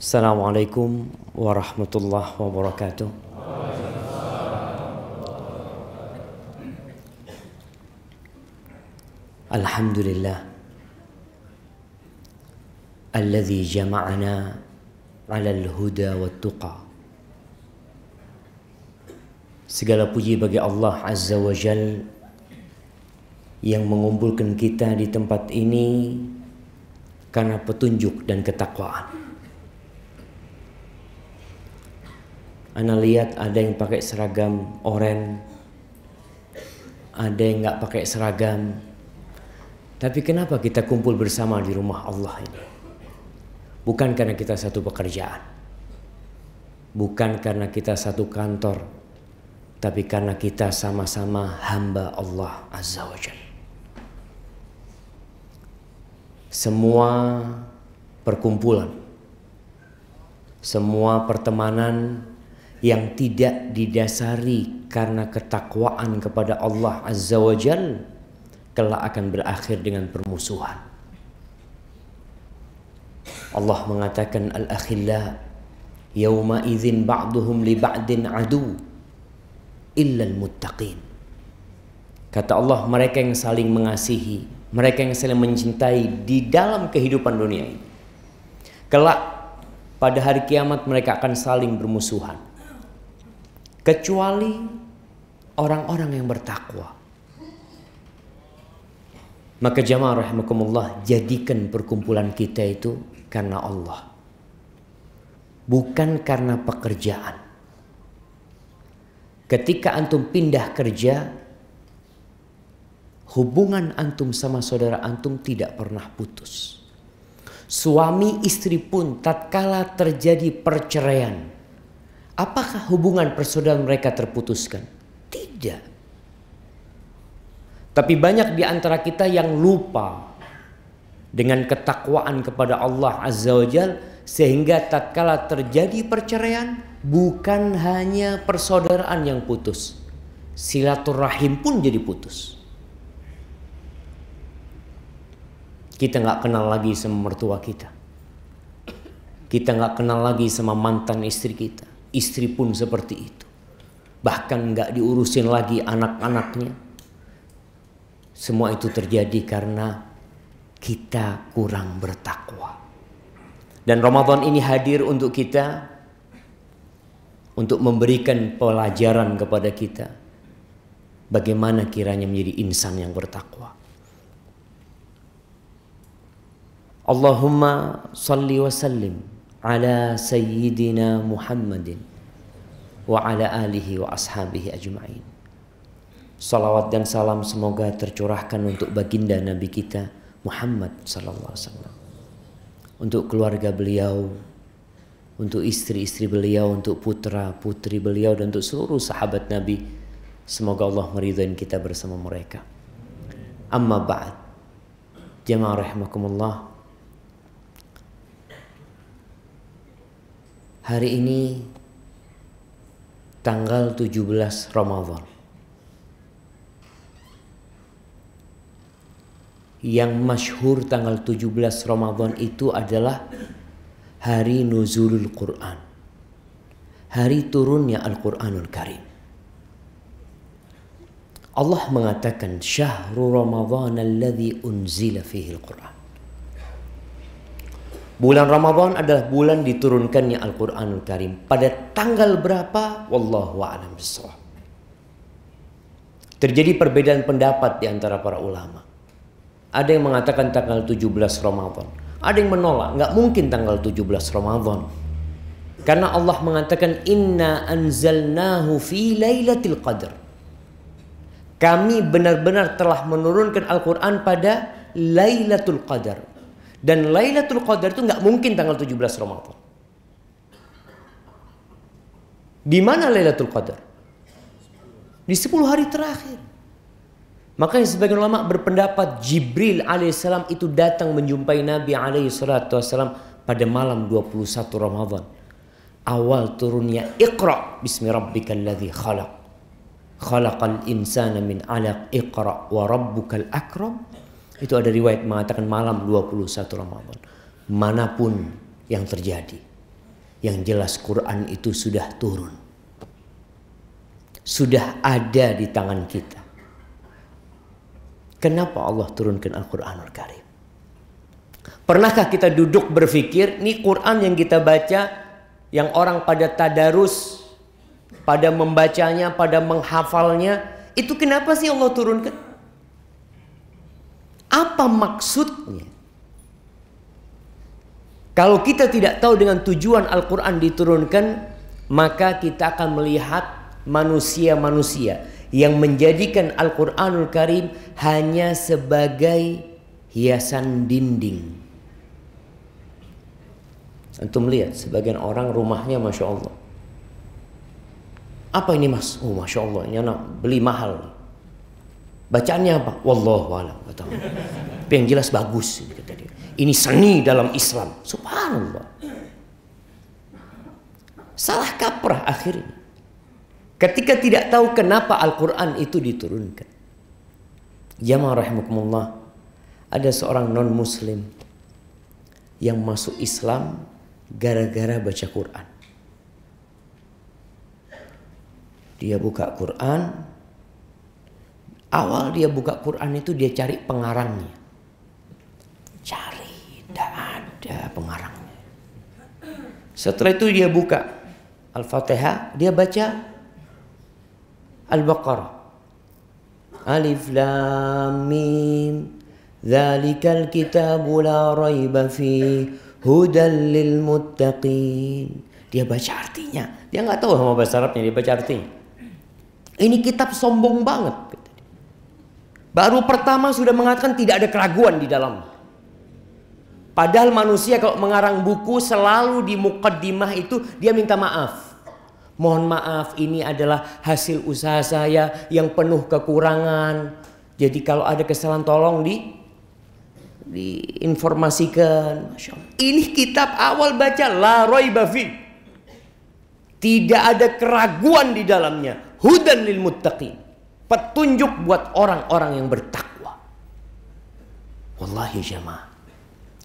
Assalamualaikum warahmatullahi wabarakatuh. Alhamdulillah, وبركاته الحمد لله الذي جمعنا على الهدى والتقى Segala puji bagi Allah Azza wa Jal yang mengumpulkan kita di tempat ini karena petunjuk dan ketakwaan. Ana lihat ada yang pakai seragam oranye, ada yang nggak pakai seragam. Tapi kenapa kita kumpul bersama di rumah Allah ini? Bukan karena kita satu pekerjaan, bukan karena kita satu kantor, tapi karena kita sama-sama hamba Allah Azza wa Jalla. Semua perkumpulan, semua pertemanan yang tidak didasari karena ketakwaan kepada Allah Azza wa Jal kelak akan berakhir dengan permusuhan. Allah mengatakan al-akhilla yauma idzin ba'duhum li ba'din adu illa al-muttaqin. Kata Allah mereka yang saling mengasihi, mereka yang saling mencintai di dalam kehidupan dunia ini. Kelak pada hari kiamat mereka akan saling bermusuhan kecuali orang-orang yang bertakwa. Maka jamaah rahimakumullah jadikan perkumpulan kita itu karena Allah. Bukan karena pekerjaan. Ketika antum pindah kerja, hubungan antum sama saudara antum tidak pernah putus. Suami istri pun tatkala terjadi perceraian, Apakah hubungan persaudaraan mereka terputuskan? Tidak. Tapi banyak di antara kita yang lupa dengan ketakwaan kepada Allah Azza wa Jal sehingga tatkala terjadi perceraian bukan hanya persaudaraan yang putus. Silaturahim pun jadi putus. Kita nggak kenal lagi sama mertua kita. Kita nggak kenal lagi sama mantan istri kita Istri pun seperti itu. Bahkan nggak diurusin lagi anak-anaknya. Semua itu terjadi karena kita kurang bertakwa. Dan Ramadan ini hadir untuk kita untuk memberikan pelajaran kepada kita bagaimana kiranya menjadi insan yang bertakwa. Allahumma salli wa sallim ala سيدنا محمد وعلى آله alihi wa Salawat dan salam semoga tercurahkan untuk baginda Nabi kita Muhammad sallallahu alaihi wasallam. Untuk keluarga beliau, untuk istri-istri beliau, untuk putra-putri beliau dan untuk seluruh sahabat Nabi. Semoga Allah meridhoin kita bersama mereka. Amma ba'd. Jemaah rahimakumullah. Hari ini tanggal 17 Ramadan. Yang masyhur tanggal 17 Ramadan itu adalah hari nuzulul Quran. Hari turunnya Al-Qur'anul Karim. Allah mengatakan syahrul Ramadan alladhi unzila fihi Al-Qur'an. Bulan Ramadan adalah bulan diturunkannya Al-Qur'anul Karim. Pada tanggal berapa? Wallahu a'lam bishawab. Terjadi perbedaan pendapat di antara para ulama. Ada yang mengatakan tanggal 17 Ramadan. Ada yang menolak, nggak mungkin tanggal 17 Ramadan. Karena Allah mengatakan inna anzalnahu fi lailatul qadr. Kami benar-benar telah menurunkan Al-Qur'an pada Lailatul Qadar. Dan Lailatul Qadar itu nggak mungkin tanggal 17 Ramadan. Di mana Lailatul Qadar? Di 10 hari terakhir. Makanya sebagian ulama berpendapat Jibril alaihissalam itu datang menjumpai Nabi alaihissalam pada malam 21 Ramadan. Awal turunnya Iqra bismi rabbikal ladzi khalaq. Khalaqal insana min 'alaq Iqra wa rabbukal akram itu ada riwayat mengatakan malam 21 Ramadan. Manapun yang terjadi. Yang jelas Quran itu sudah turun. Sudah ada di tangan kita. Kenapa Allah turunkan al Quran Al Karim? Pernahkah kita duduk berpikir, ini Quran yang kita baca, yang orang pada tadarus, pada membacanya, pada menghafalnya, itu kenapa sih Allah turunkan? Apa maksudnya? Kalau kita tidak tahu dengan tujuan Al-Quran diturunkan, maka kita akan melihat manusia-manusia yang menjadikan Al-Quranul Karim hanya sebagai hiasan dinding. Antum lihat sebagian orang rumahnya Masya Allah. Apa ini mas? Oh Masya Allah ini anak beli mahal. Bacaannya apa? Wallahu alam, tahu. Tapi yang jelas bagus kata dia. Ini seni dalam Islam. Subhanallah. Salah kaprah akhirnya. Ketika tidak tahu kenapa Al-Quran itu diturunkan. Jamaah rahimakumullah. Ada seorang non-muslim yang masuk Islam gara-gara baca Quran. Dia buka Quran, Awal dia buka Quran itu dia cari pengarangnya. Cari, tidak ada pengarangnya. Setelah itu dia buka Al-Fatihah, dia baca Al-Baqarah. Alif Lam Mim Zalikal kitabu la raiba fi Hudal lil muttaqin. Dia baca artinya. Dia nggak tahu sama bahasa Arabnya, dia baca artinya. Ini kitab sombong banget. Baru pertama sudah mengatakan tidak ada keraguan di dalam. Padahal manusia kalau mengarang buku selalu di mukaddimah itu dia minta maaf. Mohon maaf ini adalah hasil usaha saya yang penuh kekurangan. Jadi kalau ada kesalahan tolong di diinformasikan. Ini kitab awal baca La Bafi. Tidak ada keraguan di dalamnya. Hudan lil muttaqin petunjuk buat orang-orang yang bertakwa. Wallahi jamaah,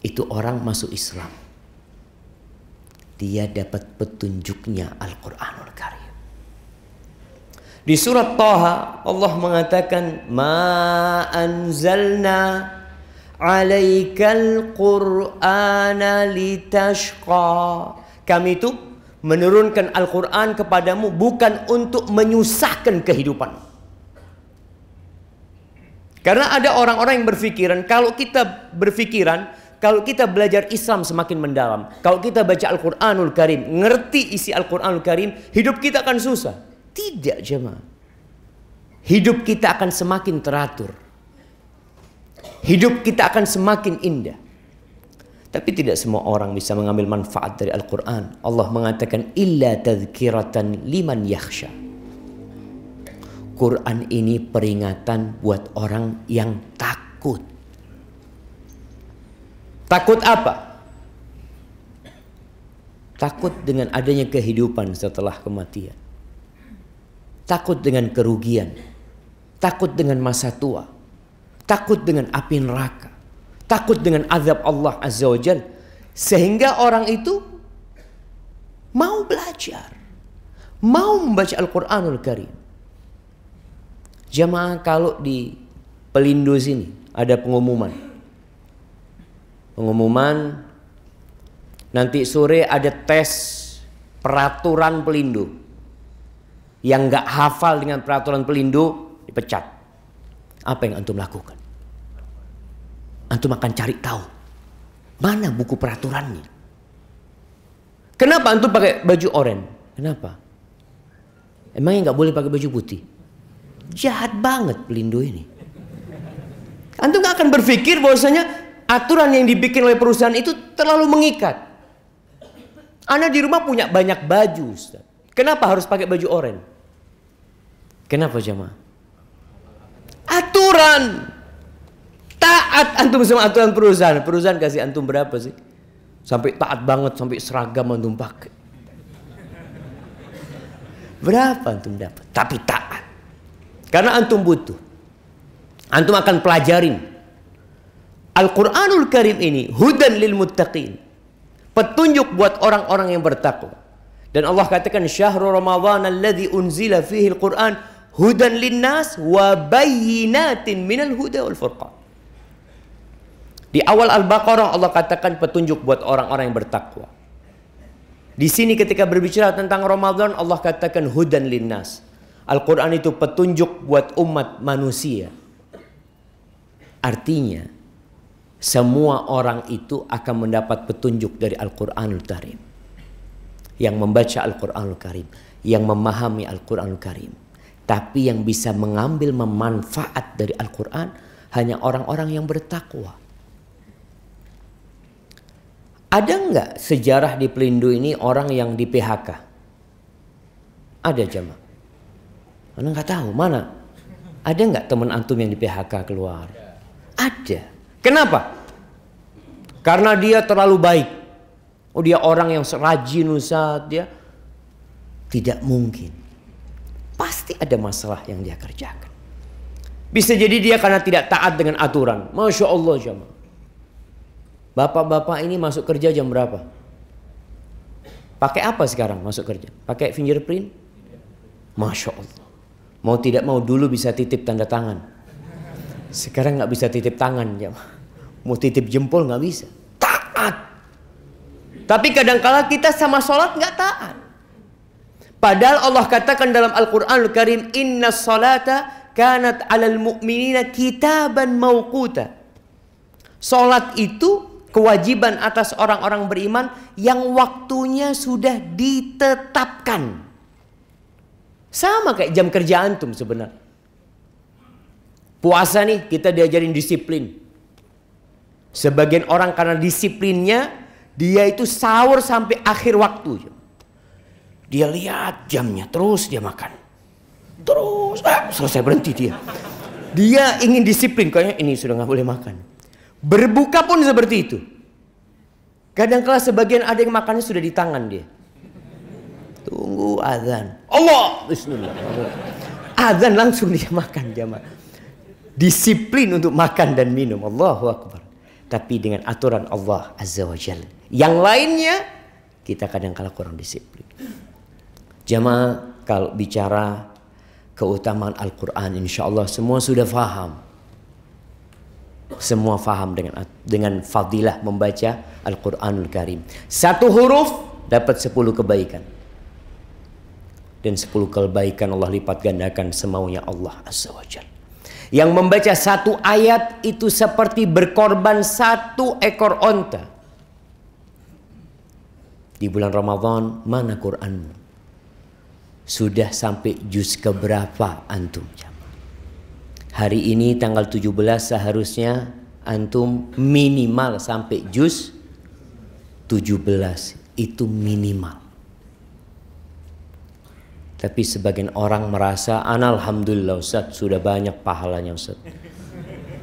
itu orang masuk Islam. Dia dapat petunjuknya Al-Quranul Karim. Di surat Taha Allah mengatakan ma anzalna alaikal qur'ana litashqa. Kami itu menurunkan Al-Qur'an kepadamu bukan untuk menyusahkan kehidupanmu. Karena ada orang-orang yang berpikiran kalau kita berpikiran kalau kita belajar Islam semakin mendalam, kalau kita baca Al-Qur'anul Karim, ngerti isi Al-Qur'anul Karim, hidup kita akan susah. Tidak, jemaah. Hidup kita akan semakin teratur. Hidup kita akan semakin indah. Tapi tidak semua orang bisa mengambil manfaat dari Al-Quran. Allah mengatakan, Illa tazkiratan liman yakhsha. Quran ini peringatan buat orang yang takut. Takut apa? Takut dengan adanya kehidupan setelah kematian. Takut dengan kerugian. Takut dengan masa tua. Takut dengan api neraka. Takut dengan azab Allah Azza wa Jal. Sehingga orang itu mau belajar. Mau membaca Al-Quranul Karim Jemaah kalau di Pelindo sini ada pengumuman. Pengumuman nanti sore ada tes peraturan Pelindo. Yang nggak hafal dengan peraturan Pelindo dipecat. Apa yang antum lakukan? Antum akan cari tahu mana buku peraturannya. Kenapa antum pakai baju oranye? Kenapa? Emangnya nggak boleh pakai baju putih? Jahat banget pelindo ini. Antum gak akan berpikir bahwasanya aturan yang dibikin oleh perusahaan itu terlalu mengikat. Anda di rumah punya banyak baju, Ustaz. Kenapa harus pakai baju oranye? Kenapa jemaah? Aturan. Taat antum sama aturan perusahaan. Perusahaan kasih antum berapa sih? Sampai taat banget sampai seragam antum pakai. Berapa antum dapat? Tapi tak karena antum butuh. Antum akan pelajarin. Al-Quranul Karim ini hudan lil muttaqin. Petunjuk buat orang-orang yang bertakwa. Dan Allah katakan syahrul ramadhan alladhi unzila fihi al-Quran hudan linnas wa bayinatin minal huda wal furqan. Di awal Al-Baqarah Allah katakan petunjuk buat orang-orang yang bertakwa. Di sini ketika berbicara tentang Ramadan Allah katakan hudan linnas. Al-Quran itu petunjuk buat umat manusia. Artinya, semua orang itu akan mendapat petunjuk dari Al-Quranul Karim. Yang membaca Al-Quranul Karim, yang memahami Al-Quranul Karim. Tapi yang bisa mengambil memanfaat dari Al-Quran hanya orang-orang yang bertakwa. Ada enggak sejarah di pelindung ini orang yang di PHK? Ada jemaah. Mana nggak tahu mana? Ada nggak teman antum yang di PHK keluar? Ada. Kenapa? Karena dia terlalu baik. Oh dia orang yang rajin Ustaz dia. Tidak mungkin. Pasti ada masalah yang dia kerjakan. Bisa jadi dia karena tidak taat dengan aturan. Masya Allah jamaah. Bapak-bapak ini masuk kerja jam berapa? Pakai apa sekarang masuk kerja? Pakai fingerprint? Masya Allah. Mau tidak mau dulu bisa titip tanda tangan. Sekarang nggak bisa titip tangan, ya. Mau titip jempol nggak bisa. Taat. Tapi kadangkala kita sama sholat nggak taat. Padahal Allah katakan dalam al Qur'an, Al Karim, Inna salata kanat alal mu'minina kitaban mawkuta. Sholat itu kewajiban atas orang-orang beriman yang waktunya sudah ditetapkan. Sama kayak jam kerja antum sebenarnya. Puasa nih kita diajarin disiplin. Sebagian orang karena disiplinnya dia itu sahur sampai akhir waktu. Dia lihat jamnya terus dia makan. Terus ah, selesai berhenti dia. Dia ingin disiplin kayaknya ini sudah nggak boleh makan. Berbuka pun seperti itu. Kadang kala sebagian ada yang makannya sudah di tangan dia azan. Allah, bismillah. Azan langsung dia makan jamaah. Disiplin untuk makan dan minum. Allahu Akbar. Tapi dengan aturan Allah Azza wa Jal. Yang lainnya kita kadang kala kurang disiplin. Jamaah kalau bicara keutamaan Al-Quran insya Allah semua sudah faham. Semua faham dengan dengan fadilah membaca Al-Quranul Karim. Satu huruf dapat sepuluh kebaikan dan sepuluh kebaikan Allah lipat gandakan semaunya Allah Azza wa Yang membaca satu ayat itu seperti berkorban satu ekor onta. Di bulan Ramadan mana Quranmu? Sudah sampai juz keberapa antum? Hari ini tanggal 17 seharusnya antum minimal sampai juz 17 itu minimal. Tapi sebagian orang merasa, Alhamdulillah Ustaz, sudah banyak pahalanya Ustaz.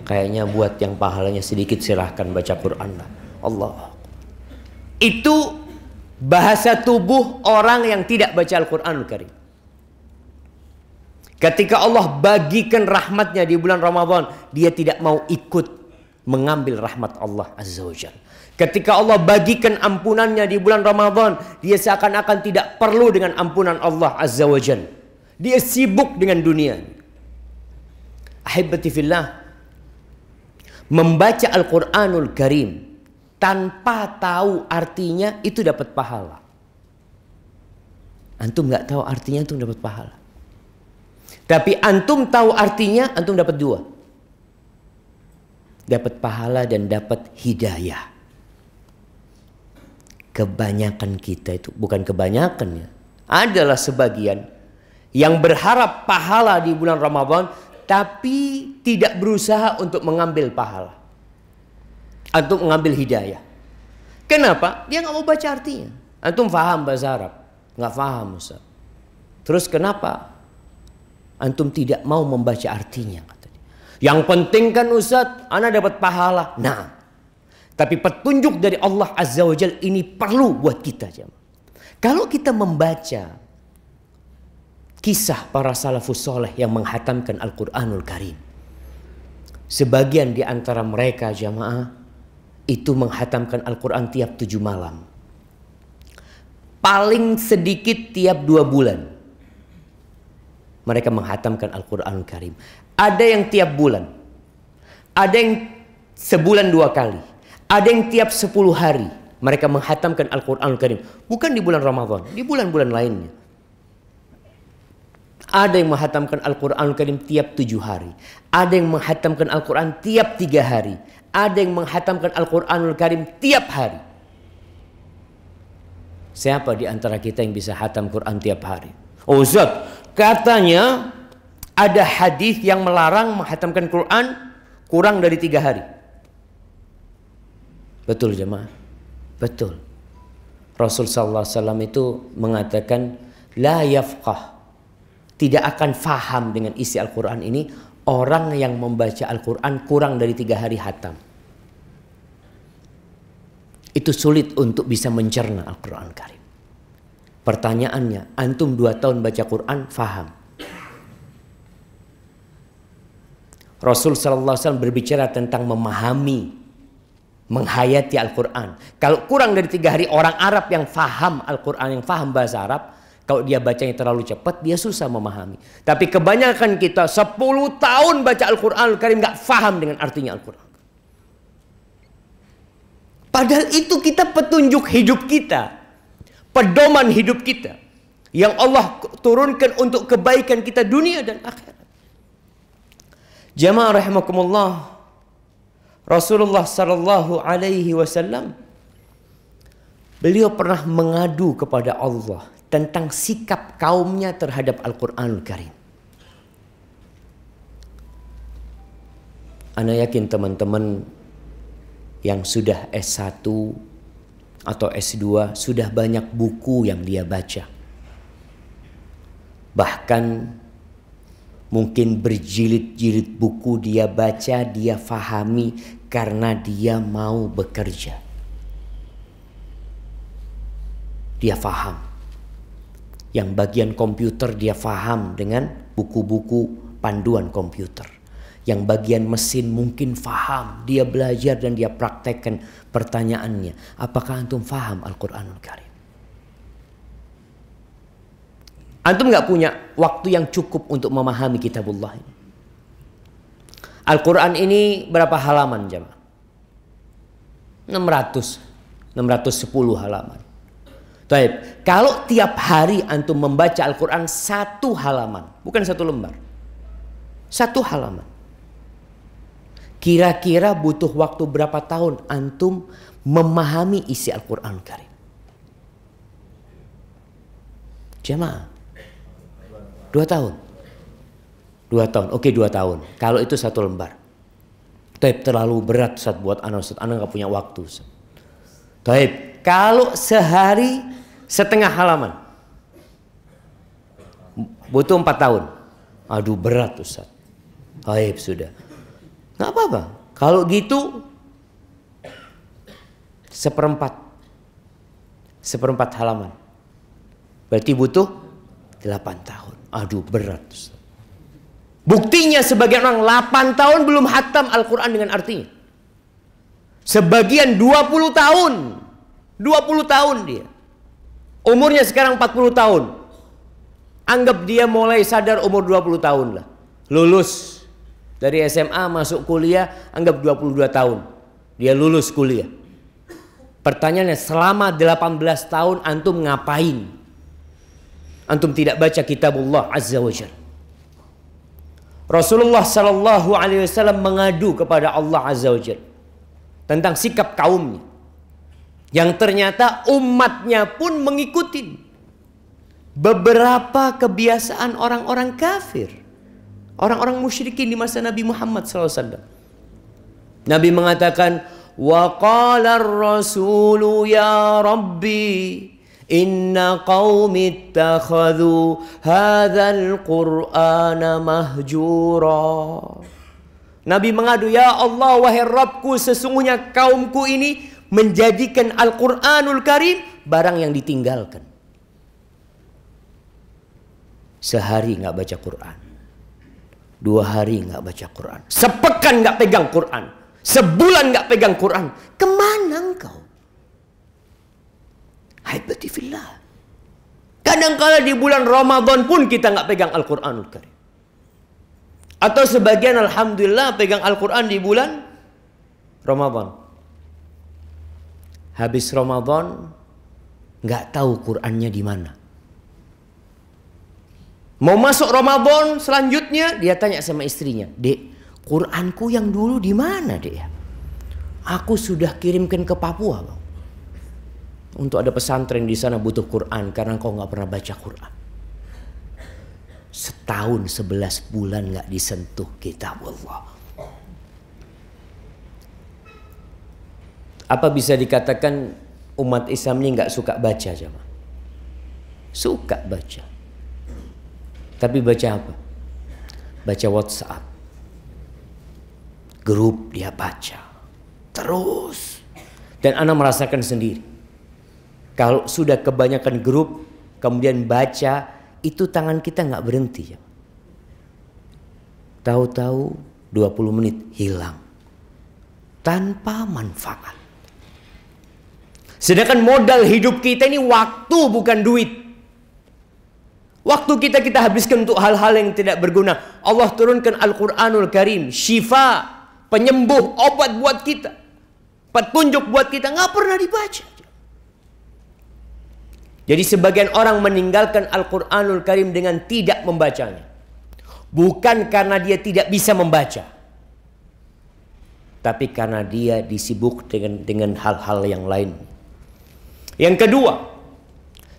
Kayaknya buat yang pahalanya sedikit silahkan baca Quran lah. Allah. Itu bahasa tubuh orang yang tidak baca al quran Karim. Ketika Allah bagikan rahmatnya di bulan Ramadan, dia tidak mau ikut mengambil rahmat Allah Azza wa Jalla. Ketika Allah bagikan ampunannya di bulan Ramadhan, dia seakan-akan tidak perlu dengan ampunan Allah Azza wa Jal. Dia sibuk dengan dunia. Ahibati fillah, membaca Al-Quranul Karim tanpa tahu artinya itu dapat pahala. Antum nggak tahu artinya antum dapat pahala. Tapi antum tahu artinya antum dapat dua. Dapat pahala dan dapat hidayah kebanyakan kita itu bukan kebanyakan ya adalah sebagian yang berharap pahala di bulan Ramadan tapi tidak berusaha untuk mengambil pahala untuk mengambil hidayah kenapa dia nggak mau baca artinya antum faham bahasa Arab nggak faham Musa. terus kenapa antum tidak mau membaca artinya dia. yang penting kan Ustaz anak dapat pahala nah tapi petunjuk dari Allah Azza wa Jal ini perlu buat kita. Kalau kita membaca kisah para salafus soleh yang menghatamkan Al-Quranul Karim. Sebagian di antara mereka jamaah itu menghatamkan Al-Quran tiap tujuh malam. Paling sedikit tiap dua bulan. Mereka menghatamkan Al-Quranul Karim. Ada yang tiap bulan. Ada yang sebulan dua kali ada yang tiap 10 hari mereka menghatamkan al quran al Karim. Bukan di bulan Ramadan, di bulan-bulan lainnya. Ada yang menghatamkan al quran al Karim tiap tujuh hari. Ada yang menghatamkan Al-Quran tiap tiga hari. Ada yang menghatamkan al quran al Karim tiap hari. Siapa di antara kita yang bisa hatam Quran tiap hari? Oh Zat, katanya ada hadis yang melarang menghatamkan Quran kurang dari tiga hari. Betul jemaah. Betul. Rasul sallallahu alaihi wasallam itu mengatakan la yafqah. Tidak akan faham dengan isi Al-Qur'an ini orang yang membaca Al-Qur'an kurang dari tiga hari hatam. Itu sulit untuk bisa mencerna Al-Qur'an Karim. Pertanyaannya, antum dua tahun baca Quran, faham? Rasul Sallallahu Alaihi Wasallam berbicara tentang memahami menghayati Al-Quran. Kalau kurang dari tiga hari orang Arab yang faham Al-Quran, yang faham bahasa Arab, kalau dia bacanya terlalu cepat, dia susah memahami. Tapi kebanyakan kita sepuluh tahun baca Al-Quran Al-Karim nggak faham dengan artinya Al-Quran. Padahal itu kita petunjuk hidup kita. Pedoman hidup kita. Yang Allah turunkan untuk kebaikan kita dunia dan akhirat. Jamaah rahimakumullah Rasulullah sallallahu alaihi wasallam beliau pernah mengadu kepada Allah tentang sikap kaumnya terhadap Al-Qur'anul Karim. Ana yakin teman-teman yang sudah S1 atau S2 sudah banyak buku yang dia baca. Bahkan Mungkin berjilid-jilid buku dia baca, dia fahami karena dia mau bekerja. Dia faham. Yang bagian komputer dia faham dengan buku-buku panduan komputer. Yang bagian mesin mungkin faham, dia belajar dan dia praktekkan pertanyaannya. Apakah antum faham Al-Quranul Karim? Antum nggak punya waktu yang cukup untuk memahami kitabullah ini. Al-Quran ini berapa halaman jemaah? 600, 610 halaman. Baik, Kalau tiap hari antum membaca Al-Quran satu halaman, bukan satu lembar, satu halaman. Kira-kira butuh waktu berapa tahun antum memahami isi Al-Quran Karim? Jemaah, Dua tahun. Dua tahun, oke dua tahun. Kalau itu satu lembar. Taib terlalu berat saat buat anak, Ustaz. Anak nggak punya waktu. Taib, kalau sehari setengah halaman. Butuh empat tahun. Aduh berat Ustaz. Taib sudah. Nggak apa-apa. Kalau gitu seperempat seperempat halaman. Berarti butuh delapan tahun. Aduh berat. Buktinya sebagian orang 8 tahun belum hatam Al-Quran dengan artinya. Sebagian 20 tahun. 20 tahun dia. Umurnya sekarang 40 tahun. Anggap dia mulai sadar umur 20 tahun lah. Lulus dari SMA masuk kuliah anggap 22 tahun. Dia lulus kuliah. Pertanyaannya selama 18 tahun antum ngapain? antum tidak baca kitabullah azza wajalla Rasulullah Shallallahu Alaihi Wasallam mengadu kepada Allah Azza Wajal tentang sikap kaumnya yang ternyata umatnya pun mengikuti beberapa kebiasaan orang-orang kafir, orang-orang musyrikin di masa Nabi Muhammad SAW. Nabi mengatakan, "Wa qala ar-rasulu ya Rabbi إن قوم اتخذوا هذا القرآن مهجورا Nabi mengadu, Ya Allah, wahai Rabbku, sesungguhnya kaumku ini menjadikan Al-Quranul Karim barang yang ditinggalkan. Sehari nggak baca Quran. Dua hari nggak baca Quran. Sepekan nggak pegang Quran. Sebulan nggak pegang Quran. Kemana engkau? Ahibati fillah. Kadangkala di bulan Ramadan pun kita nggak pegang Al-Quranul Karim. Atau sebagian Alhamdulillah pegang Al-Quran di bulan Ramadan. Habis Ramadan nggak tahu Qurannya di mana. Mau masuk Ramadan selanjutnya dia tanya sama istrinya, "Dek, Quranku yang dulu di mana, Dek?" Aku sudah kirimkan ke Papua, Bang. Untuk ada pesantren di sana butuh Quran karena kau nggak pernah baca Quran. Setahun sebelas bulan nggak disentuh kitab Allah. Apa bisa dikatakan umat Islam ini nggak suka baca jemaah? Suka baca. Tapi baca apa? Baca WhatsApp. Grup dia baca. Terus. Dan anak merasakan sendiri kalau sudah kebanyakan grup, kemudian baca, itu tangan kita nggak berhenti. Ya. Tahu-tahu 20 menit hilang. Tanpa manfaat. Sedangkan modal hidup kita ini waktu bukan duit. Waktu kita kita habiskan untuk hal-hal yang tidak berguna. Allah turunkan Al-Quranul Karim. Syifa, penyembuh, obat buat kita. Petunjuk buat kita. Nggak pernah dibaca. Jadi sebagian orang meninggalkan Al-Quranul Karim dengan tidak membacanya. Bukan karena dia tidak bisa membaca. Tapi karena dia disibuk dengan dengan hal-hal yang lain. Yang kedua,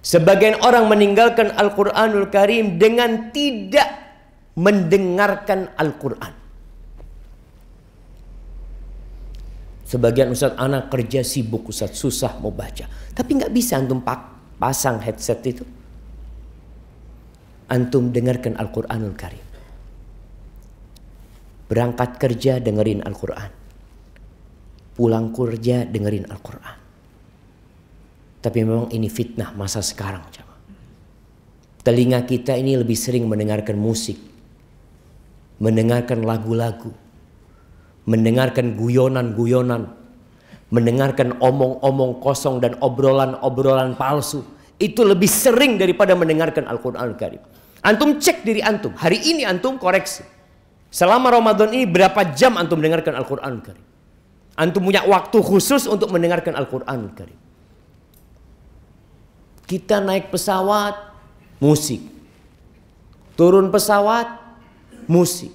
sebagian orang meninggalkan Al-Quranul Karim dengan tidak mendengarkan Al-Quran. Sebagian Ustaz anak kerja sibuk Ustaz susah mau baca. Tapi nggak bisa antum pak pasang headset itu antum dengarkan Al-Qur'anul Karim berangkat kerja dengerin Al-Qur'an pulang kerja dengerin Al-Qur'an tapi memang ini fitnah masa sekarang coba. telinga kita ini lebih sering mendengarkan musik mendengarkan lagu-lagu mendengarkan guyonan-guyonan mendengarkan omong-omong kosong dan obrolan-obrolan palsu itu lebih sering daripada mendengarkan Al-Quran Al Karim. Antum cek diri antum. Hari ini antum koreksi. Selama Ramadan ini berapa jam antum mendengarkan Al-Quran Al Karim? Antum punya waktu khusus untuk mendengarkan Al-Quran Al Karim. Kita naik pesawat, musik. Turun pesawat, musik.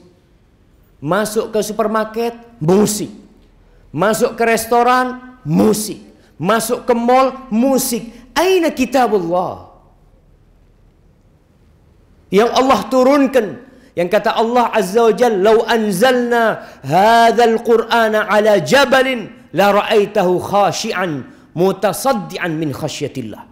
Masuk ke supermarket, musik. Masuk ke restoran, musik. Masuk ke mall, musik. Aina Kitab Allah. Yang Allah turunkan yang kata Allah Azza wa Jal "Lau anzalna hadzal Qur'ana ala jabalin la ra'aitahu khashi'an mutasaddian min khasyatillah."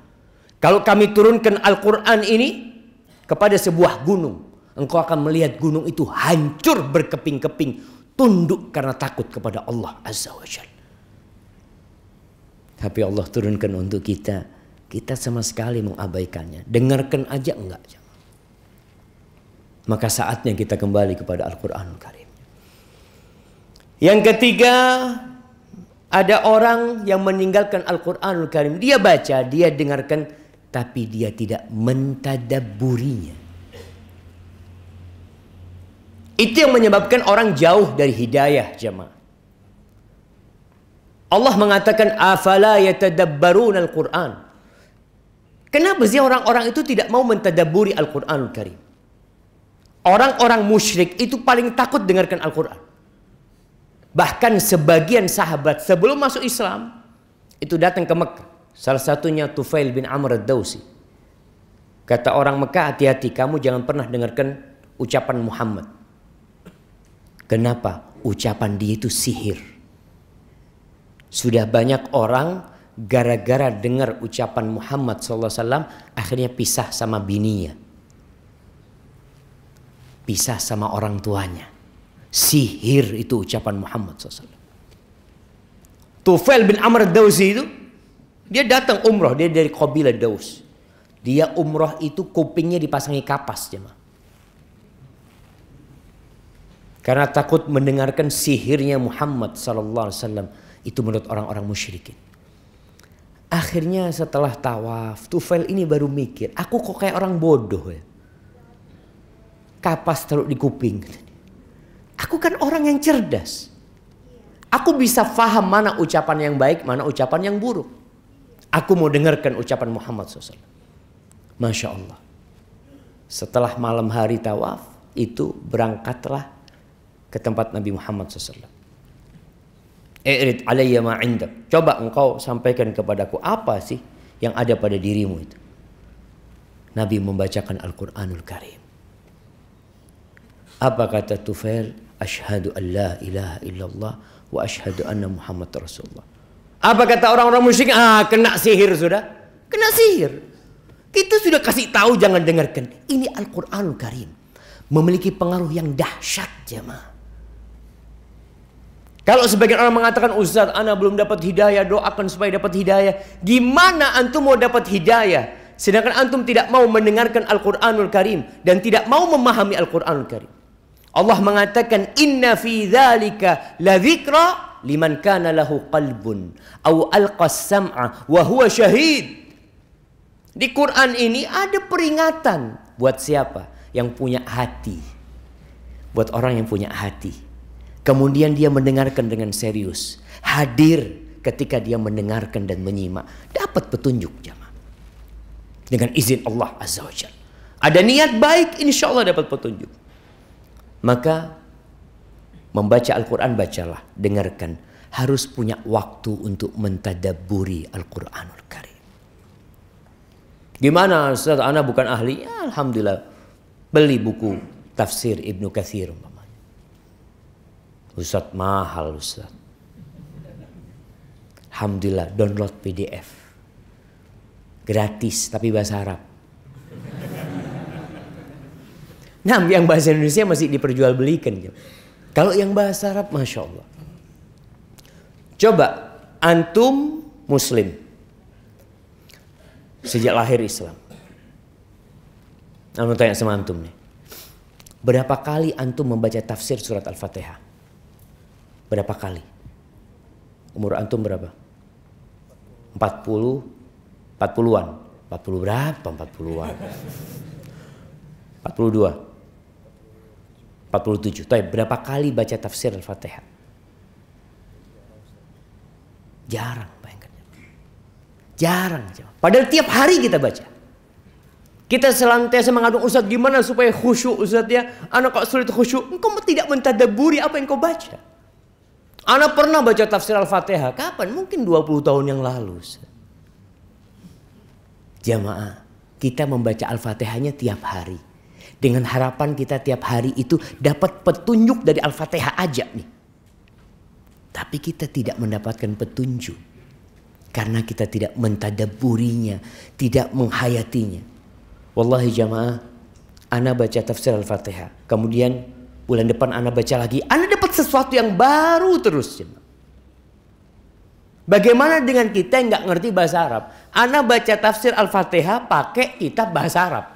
Kalau kami turunkan Al-Qur'an ini kepada sebuah gunung, engkau akan melihat gunung itu hancur berkeping-keping, tunduk karena takut kepada Allah Azza wa Jal. Tapi Allah turunkan untuk kita kita sama sekali mengabaikannya. Dengarkan aja enggak. Maka saatnya kita kembali kepada Al-Quran Karim. Yang ketiga, ada orang yang meninggalkan Al-Quranul Karim. Dia baca, dia dengarkan, tapi dia tidak mentadaburinya. Itu yang menyebabkan orang jauh dari hidayah jemaah. Allah mengatakan afala yatadabbaruna al-Qur'an. Kenapa sih orang-orang itu tidak mau mentadaburi Al-Quranul Karim? Orang-orang musyrik itu paling takut dengarkan Al-Quran. Bahkan sebagian sahabat sebelum masuk Islam itu datang ke Mekah. Salah satunya Tufail bin Amr ad-Dawsi. Kata orang Mekah, hati-hati kamu jangan pernah dengarkan ucapan Muhammad. Kenapa? Ucapan dia itu sihir. Sudah banyak orang gara-gara dengar ucapan Muhammad SAW akhirnya pisah sama bininya pisah sama orang tuanya sihir itu ucapan Muhammad SAW Tufail bin Amr Dawsi itu dia datang umroh dia dari kabilah Daus dia umroh itu kupingnya dipasangi kapas jemaah karena takut mendengarkan sihirnya Muhammad sallallahu alaihi wasallam itu menurut orang-orang musyrikin akhirnya setelah tawaf Tufel ini baru mikir aku kok kayak orang bodoh ya kapas taruh di kuping aku kan orang yang cerdas aku bisa faham mana ucapan yang baik mana ucapan yang buruk aku mau dengarkan ucapan Muhammad SAW Masya Allah setelah malam hari tawaf itu berangkatlah ke tempat Nabi Muhammad SAW I'rid alayya ma Coba engkau sampaikan kepadaku apa sih yang ada pada dirimu itu. Nabi membacakan Al-Quranul Karim. Apa kata Tufail? Ashadu an la ilaha illallah wa ashadu anna Muhammad Rasulullah. Apa kata orang-orang musyrik? Ah, kena sihir sudah. Kena sihir. Kita sudah kasih tahu jangan dengarkan. Ini Al-Quranul Karim. Memiliki pengaruh yang dahsyat jemaah. Kalau sebagian orang mengatakan Ustaz, anak belum dapat hidayah, doakan supaya dapat hidayah. Gimana antum mau dapat hidayah? Sedangkan antum tidak mau mendengarkan Al-Qur'anul Karim dan tidak mau memahami Al-Qur'anul Karim. Allah mengatakan inna fi dalika la dzikra liman kana lahu qalbun au alqas sam'a wa huwa syahid. Di Quran ini ada peringatan buat siapa? Yang punya hati. Buat orang yang punya hati. Kemudian dia mendengarkan dengan serius. Hadir ketika dia mendengarkan dan menyimak. Dapat petunjuk jamaah. Dengan izin Allah Azza wa Jal. Ada niat baik insya Allah dapat petunjuk. Maka membaca Al-Quran bacalah. Dengarkan. Harus punya waktu untuk mentadaburi Al-Quranul Karim. Gimana Ustaz? Ana bukan ahli. Ya, Alhamdulillah. Beli buku tafsir Ibnu Kathir. Ustaz mahal Ustaz. Alhamdulillah download PDF. Gratis tapi bahasa Arab. Nah yang bahasa Indonesia masih diperjualbelikan. Kalau yang bahasa Arab Masya Allah. Coba antum muslim. Sejak lahir Islam. Aku tanya sama antum nih. Berapa kali antum membaca tafsir surat Al-Fatihah? berapa kali? Umur antum berapa? 40 40-an. 40 berapa 40-an? 42 47. Tapi berapa kali baca tafsir Al-Fatihah? Jarang bayangkan. Jarang. Padahal tiap hari kita baca. Kita selantiasa mengadu Ustaz gimana supaya khusyuk Ustaz ya? Anak kok sulit khusyuk? Engkau tidak mentadaburi apa yang kau baca. Anak pernah baca tafsir Al-Fatihah. Kapan? Mungkin 20 tahun yang lalu. Jamaah, kita membaca Al-Fatihahnya tiap hari. Dengan harapan kita tiap hari itu dapat petunjuk dari Al-Fatihah aja nih. Tapi kita tidak mendapatkan petunjuk. Karena kita tidak mentadaburinya, tidak menghayatinya. Wallahi jamaah, Ana baca tafsir Al-Fatihah. Kemudian Bulan depan Anda baca lagi, Anda dapat sesuatu yang baru terus. Ya. Bagaimana dengan kita yang nggak ngerti bahasa Arab? Anda baca tafsir Al-Fatihah pakai kitab bahasa Arab.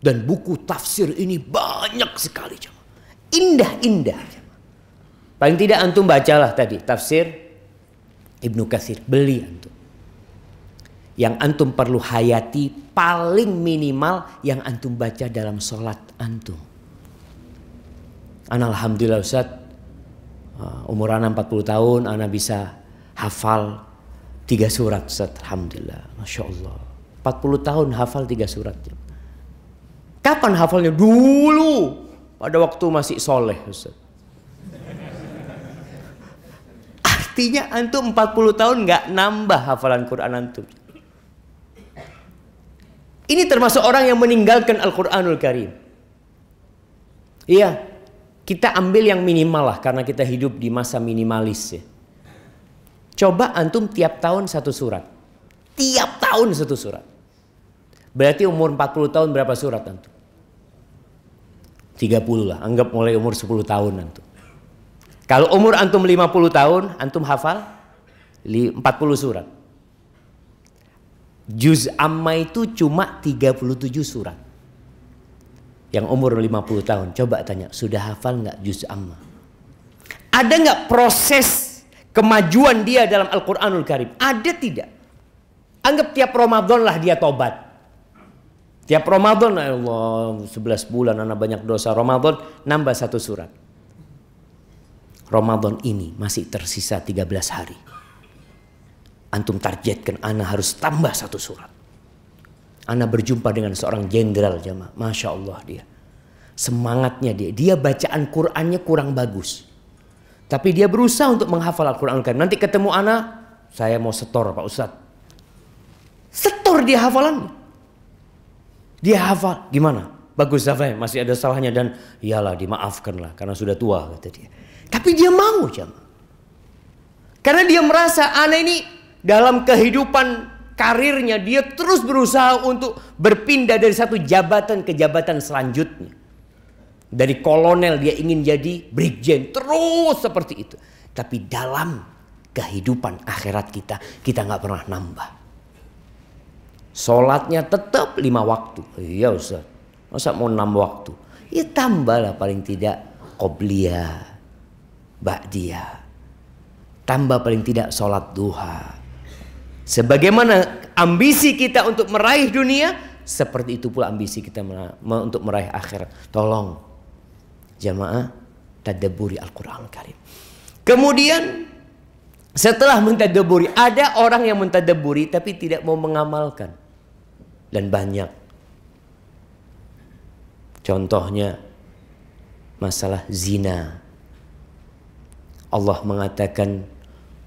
Dan buku tafsir ini banyak sekali. Indah-indah. Paling tidak antum bacalah tadi tafsir Ibnu Katsir. Beli antum. Yang antum perlu hayati paling minimal yang antum baca dalam sholat antum. Ana alhamdulillah Ustaz umur ana 40 tahun ana bisa hafal tiga surat Ustaz alhamdulillah Masya Allah 40 tahun hafal tiga surat kapan hafalnya dulu pada waktu masih soleh Ustaz artinya antum 40 tahun nggak nambah hafalan Quran antum ini termasuk orang yang meninggalkan Al-Quranul Karim iya kita ambil yang minimal lah karena kita hidup di masa minimalis ya. Coba antum tiap tahun satu surat. Tiap tahun satu surat. Berarti umur 40 tahun berapa surat antum? 30 lah, anggap mulai umur 10 tahun antum. Kalau umur antum 50 tahun, antum hafal 40 surat. Juz amma itu cuma 37 surat yang umur 50 tahun coba tanya sudah hafal nggak juz amma ada nggak proses kemajuan dia dalam Al-Quranul Karim ada tidak anggap tiap Ramadan lah dia tobat tiap Ramadan ya Allah 11 bulan anak banyak dosa Ramadan nambah satu surat Ramadan ini masih tersisa 13 hari antum targetkan anak harus tambah satu surat Ana berjumpa dengan seorang jenderal jamaah. Masya Allah dia. Semangatnya dia. Dia bacaan Qurannya kurang bagus. Tapi dia berusaha untuk menghafal Al-Quran. Kan nanti ketemu Ana, saya mau setor Pak Ustadz. Setor dia hafalan. Dia hafal. Gimana? Bagus Zafai, masih ada salahnya dan iyalah lah karena sudah tua kata dia. Tapi dia mau jemaah. Karena dia merasa Ana ini dalam kehidupan karirnya dia terus berusaha untuk berpindah dari satu jabatan ke jabatan selanjutnya. Dari kolonel dia ingin jadi brigjen terus seperti itu. Tapi dalam kehidupan akhirat kita kita nggak pernah nambah. Sholatnya tetap lima waktu. Iya Ustaz. Masa mau enam waktu? Ya tambahlah paling tidak qobliyah, dia Tambah paling tidak sholat duha Sebagaimana ambisi kita untuk meraih dunia, seperti itu pula ambisi kita untuk meraih akhir. Tolong jamaah tadaburi Al-Qur'an Karim. Kemudian setelah mentadaburi, ada orang yang mentadaburi tapi tidak mau mengamalkan. Dan banyak. Contohnya masalah zina. Allah mengatakan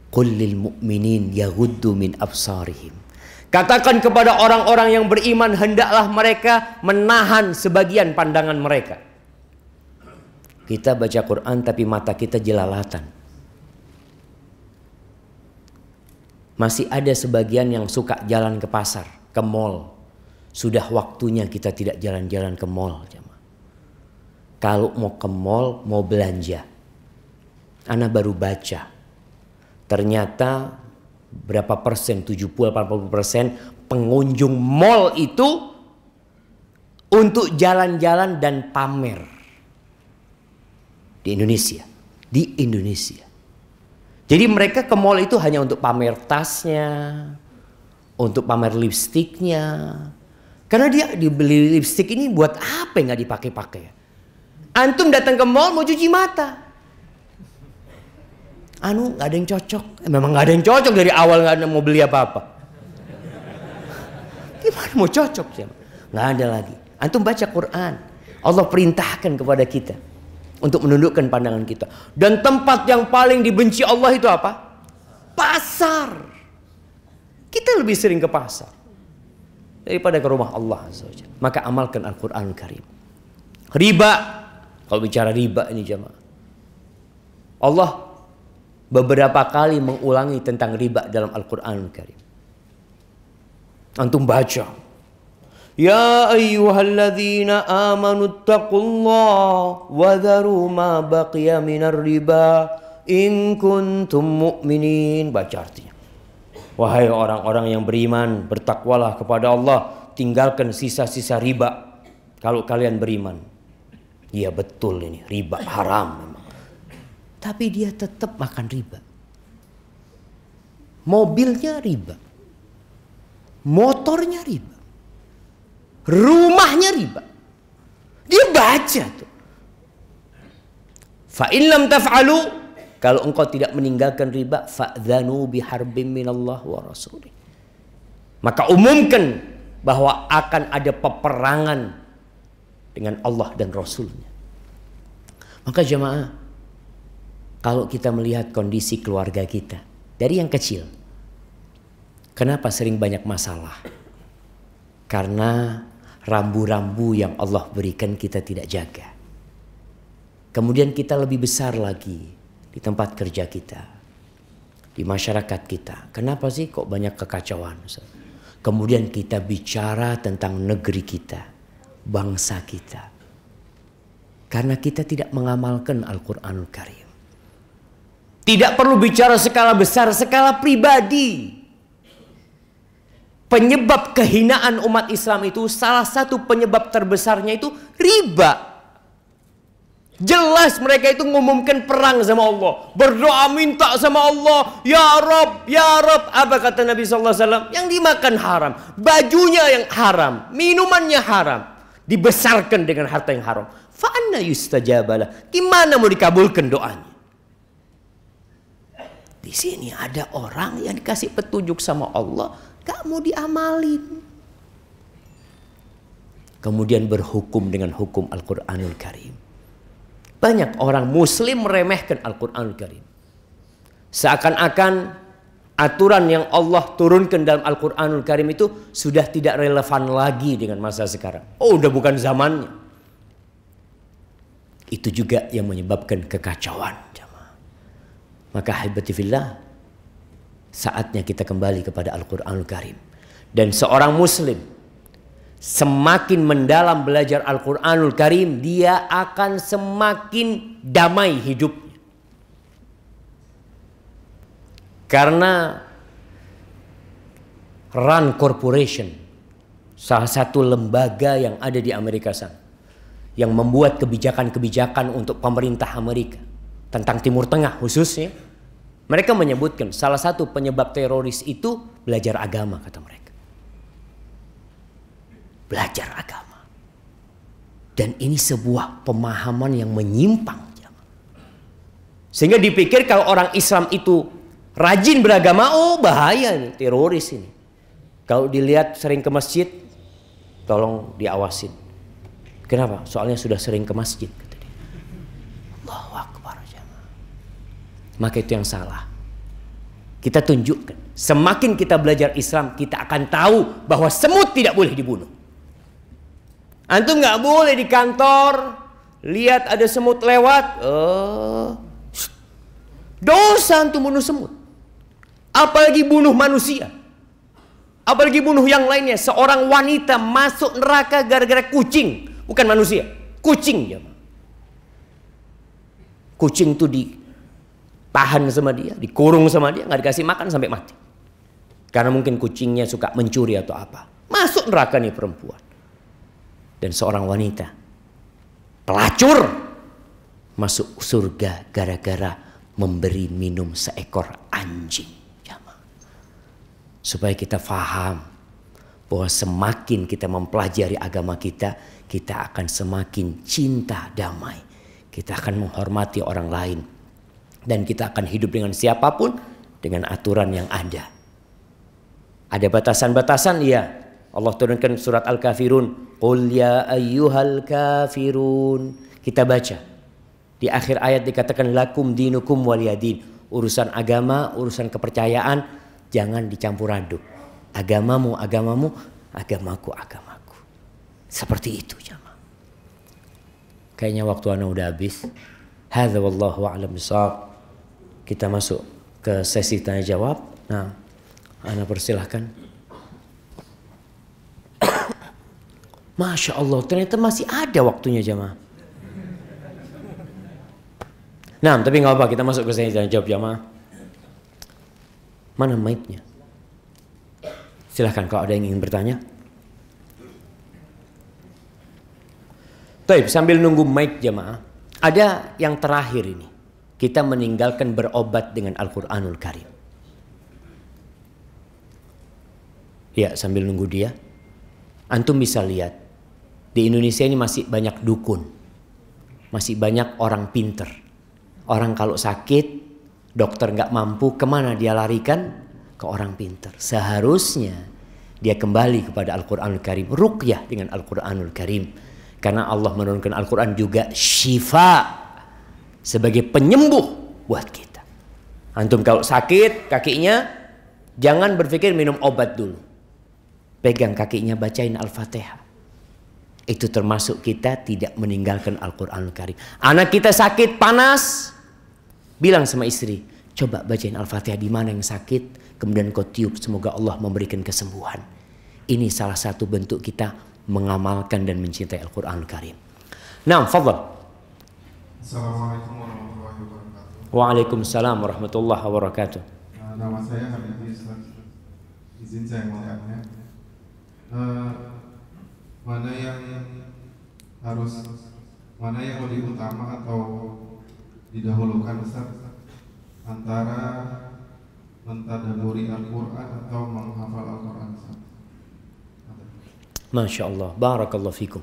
Kullil mu'minin yaghuddu min absarihim. Katakan kepada orang-orang yang beriman hendaklah mereka menahan sebagian pandangan mereka. Kita baca Quran tapi mata kita jelalatan. Masih ada sebagian yang suka jalan ke pasar, ke mall. Sudah waktunya kita tidak jalan-jalan ke mall. Kalau mau ke mall, mau belanja. Anak baru baca Ternyata berapa persen, 70-80 persen pengunjung mall itu untuk jalan-jalan dan pamer di Indonesia. Di Indonesia. Jadi mereka ke mall itu hanya untuk pamer tasnya, untuk pamer lipstiknya. Karena dia dibeli lipstik ini buat apa nggak dipakai-pakai? Antum datang ke mall mau cuci mata anu nggak ada yang cocok eh, memang nggak ada yang cocok dari awal nggak ada mau beli apa apa gimana mau cocok sih nggak ada lagi antum baca Quran Allah perintahkan kepada kita untuk menundukkan pandangan kita dan tempat yang paling dibenci Allah itu apa pasar kita lebih sering ke pasar daripada ke rumah Allah maka amalkan Al-Quran Al Karim riba kalau bicara riba ini jamaah. Allah beberapa kali mengulangi tentang riba dalam Al-Quran Karim. Antum baca. Ya ayyuhalladzina amanu attaqullah wadharu ma baqiya minar riba in kuntum mu'minin. Baca artinya. Wahai orang-orang yang beriman, bertakwalah kepada Allah, tinggalkan sisa-sisa riba kalau kalian beriman. Iya betul ini, riba haram tapi dia tetap makan riba. Mobilnya riba. Motornya riba. Rumahnya riba. Dia baca tuh. Fa lam taf'alu kalau engkau tidak meninggalkan riba fa'dhanu biharbin minallah wa rasulih. Maka umumkan bahwa akan ada peperangan dengan Allah dan Rasulnya. Maka jemaah kalau kita melihat kondisi keluarga kita dari yang kecil. Kenapa sering banyak masalah? Karena rambu-rambu yang Allah berikan kita tidak jaga. Kemudian kita lebih besar lagi di tempat kerja kita, di masyarakat kita. Kenapa sih kok banyak kekacauan? Kemudian kita bicara tentang negeri kita, bangsa kita. Karena kita tidak mengamalkan Al-Quranul Karim. Tidak perlu bicara skala besar, skala pribadi. Penyebab kehinaan umat Islam itu salah satu penyebab terbesarnya itu riba. Jelas mereka itu mengumumkan perang sama Allah. Berdoa minta sama Allah. Ya Rob, Ya Rob. Apa kata Nabi SAW? Yang dimakan haram. Bajunya yang haram. Minumannya haram. Dibesarkan dengan harta yang haram. Fa'anna yustajabalah. Gimana mau dikabulkan doanya? Di sini ada orang yang dikasih petunjuk sama Allah, gak mau diamalin. Kemudian berhukum dengan hukum Al-Quranul Karim. Banyak orang muslim meremehkan Al-Quranul Karim. Seakan-akan aturan yang Allah turunkan dalam Al-Quranul Karim itu sudah tidak relevan lagi dengan masa sekarang. Oh, udah bukan zamannya. Itu juga yang menyebabkan kekacauan. Maka habibati saatnya kita kembali kepada Al-Qur'anul Karim. Dan seorang muslim semakin mendalam belajar Al-Qur'anul Karim, dia akan semakin damai hidupnya. Karena Run Corporation, salah satu lembaga yang ada di Amerika sana, yang membuat kebijakan-kebijakan untuk pemerintah Amerika tentang Timur Tengah khususnya, mereka menyebutkan salah satu penyebab teroris itu belajar agama kata mereka. Belajar agama. Dan ini sebuah pemahaman yang menyimpang. Sehingga dipikir kalau orang Islam itu rajin beragama, oh bahaya nih, teroris ini. Kalau dilihat sering ke masjid, tolong diawasin. Kenapa? Soalnya sudah sering ke masjid. maka itu yang salah. Kita tunjukkan. Semakin kita belajar Islam, kita akan tahu bahwa semut tidak boleh dibunuh. Antum nggak boleh di kantor lihat ada semut lewat. Oh. Dosa antum bunuh semut. Apalagi bunuh manusia. Apalagi bunuh yang lainnya. Seorang wanita masuk neraka gara-gara kucing. Bukan manusia. Kucing. Kucing itu di ditahan sama dia, dikurung sama dia, nggak dikasih makan sampai mati. Karena mungkin kucingnya suka mencuri atau apa. Masuk neraka nih perempuan. Dan seorang wanita, pelacur, masuk surga gara-gara memberi minum seekor anjing. Supaya kita faham bahwa semakin kita mempelajari agama kita, kita akan semakin cinta damai. Kita akan menghormati orang lain dan kita akan hidup dengan siapapun dengan aturan yang ada. Ada batasan-batasan ya. Allah turunkan surat Al-Kafirun, "Qul ya ayyuhal kafirun." Kita baca. Di akhir ayat dikatakan lakum dinukum waliyadin. Urusan agama, urusan kepercayaan jangan dicampur aduk. Agamamu, agamamu, agamaku, agamaku. Seperti itu, jemaah. Kayaknya waktu ana udah habis. Hadza wallahu a'lam bissawab kita masuk ke sesi tanya jawab. Nah, ana persilahkan. Masya Allah, ternyata masih ada waktunya jamaah. Nah, tapi nggak apa, kita masuk ke sesi tanya jawab jamaah. Mana mic-nya? Silahkan kalau ada yang ingin bertanya. Tapi sambil nunggu mic jamaah. Ada yang terakhir ini kita meninggalkan berobat dengan Al-Quranul Karim. Ya sambil nunggu dia. Antum bisa lihat. Di Indonesia ini masih banyak dukun. Masih banyak orang pinter. Orang kalau sakit, dokter nggak mampu, kemana dia larikan? Ke orang pinter. Seharusnya dia kembali kepada Al-Quranul Karim. Rukyah dengan Al-Quranul Karim. Karena Allah menurunkan Al-Quran juga syifa sebagai penyembuh buat kita. Antum kalau sakit kakinya jangan berpikir minum obat dulu. Pegang kakinya bacain Al-Fatihah. Itu termasuk kita tidak meninggalkan Al-Qur'an Al Karim. Anak kita sakit panas bilang sama istri, coba bacain Al-Fatihah di mana yang sakit, kemudian kau tiup semoga Allah memberikan kesembuhan. Ini salah satu bentuk kita mengamalkan dan mencintai Al-Qur'an Al Karim. Nah, fadhal. Assalamualaikum warahmatullahi wabarakatuh. Waalaikumsalam warahmatullahi wabarakatuh. Nah, nama saya Habibie Ustaz. Izin saya melihatnya. Uh, eh, mana yang harus mana yang lebih utama atau didahulukan Ustaz antara mentadaburi Al-Qur'an atau menghafal Al-Qur'an Masya Allah, Barakallah fikum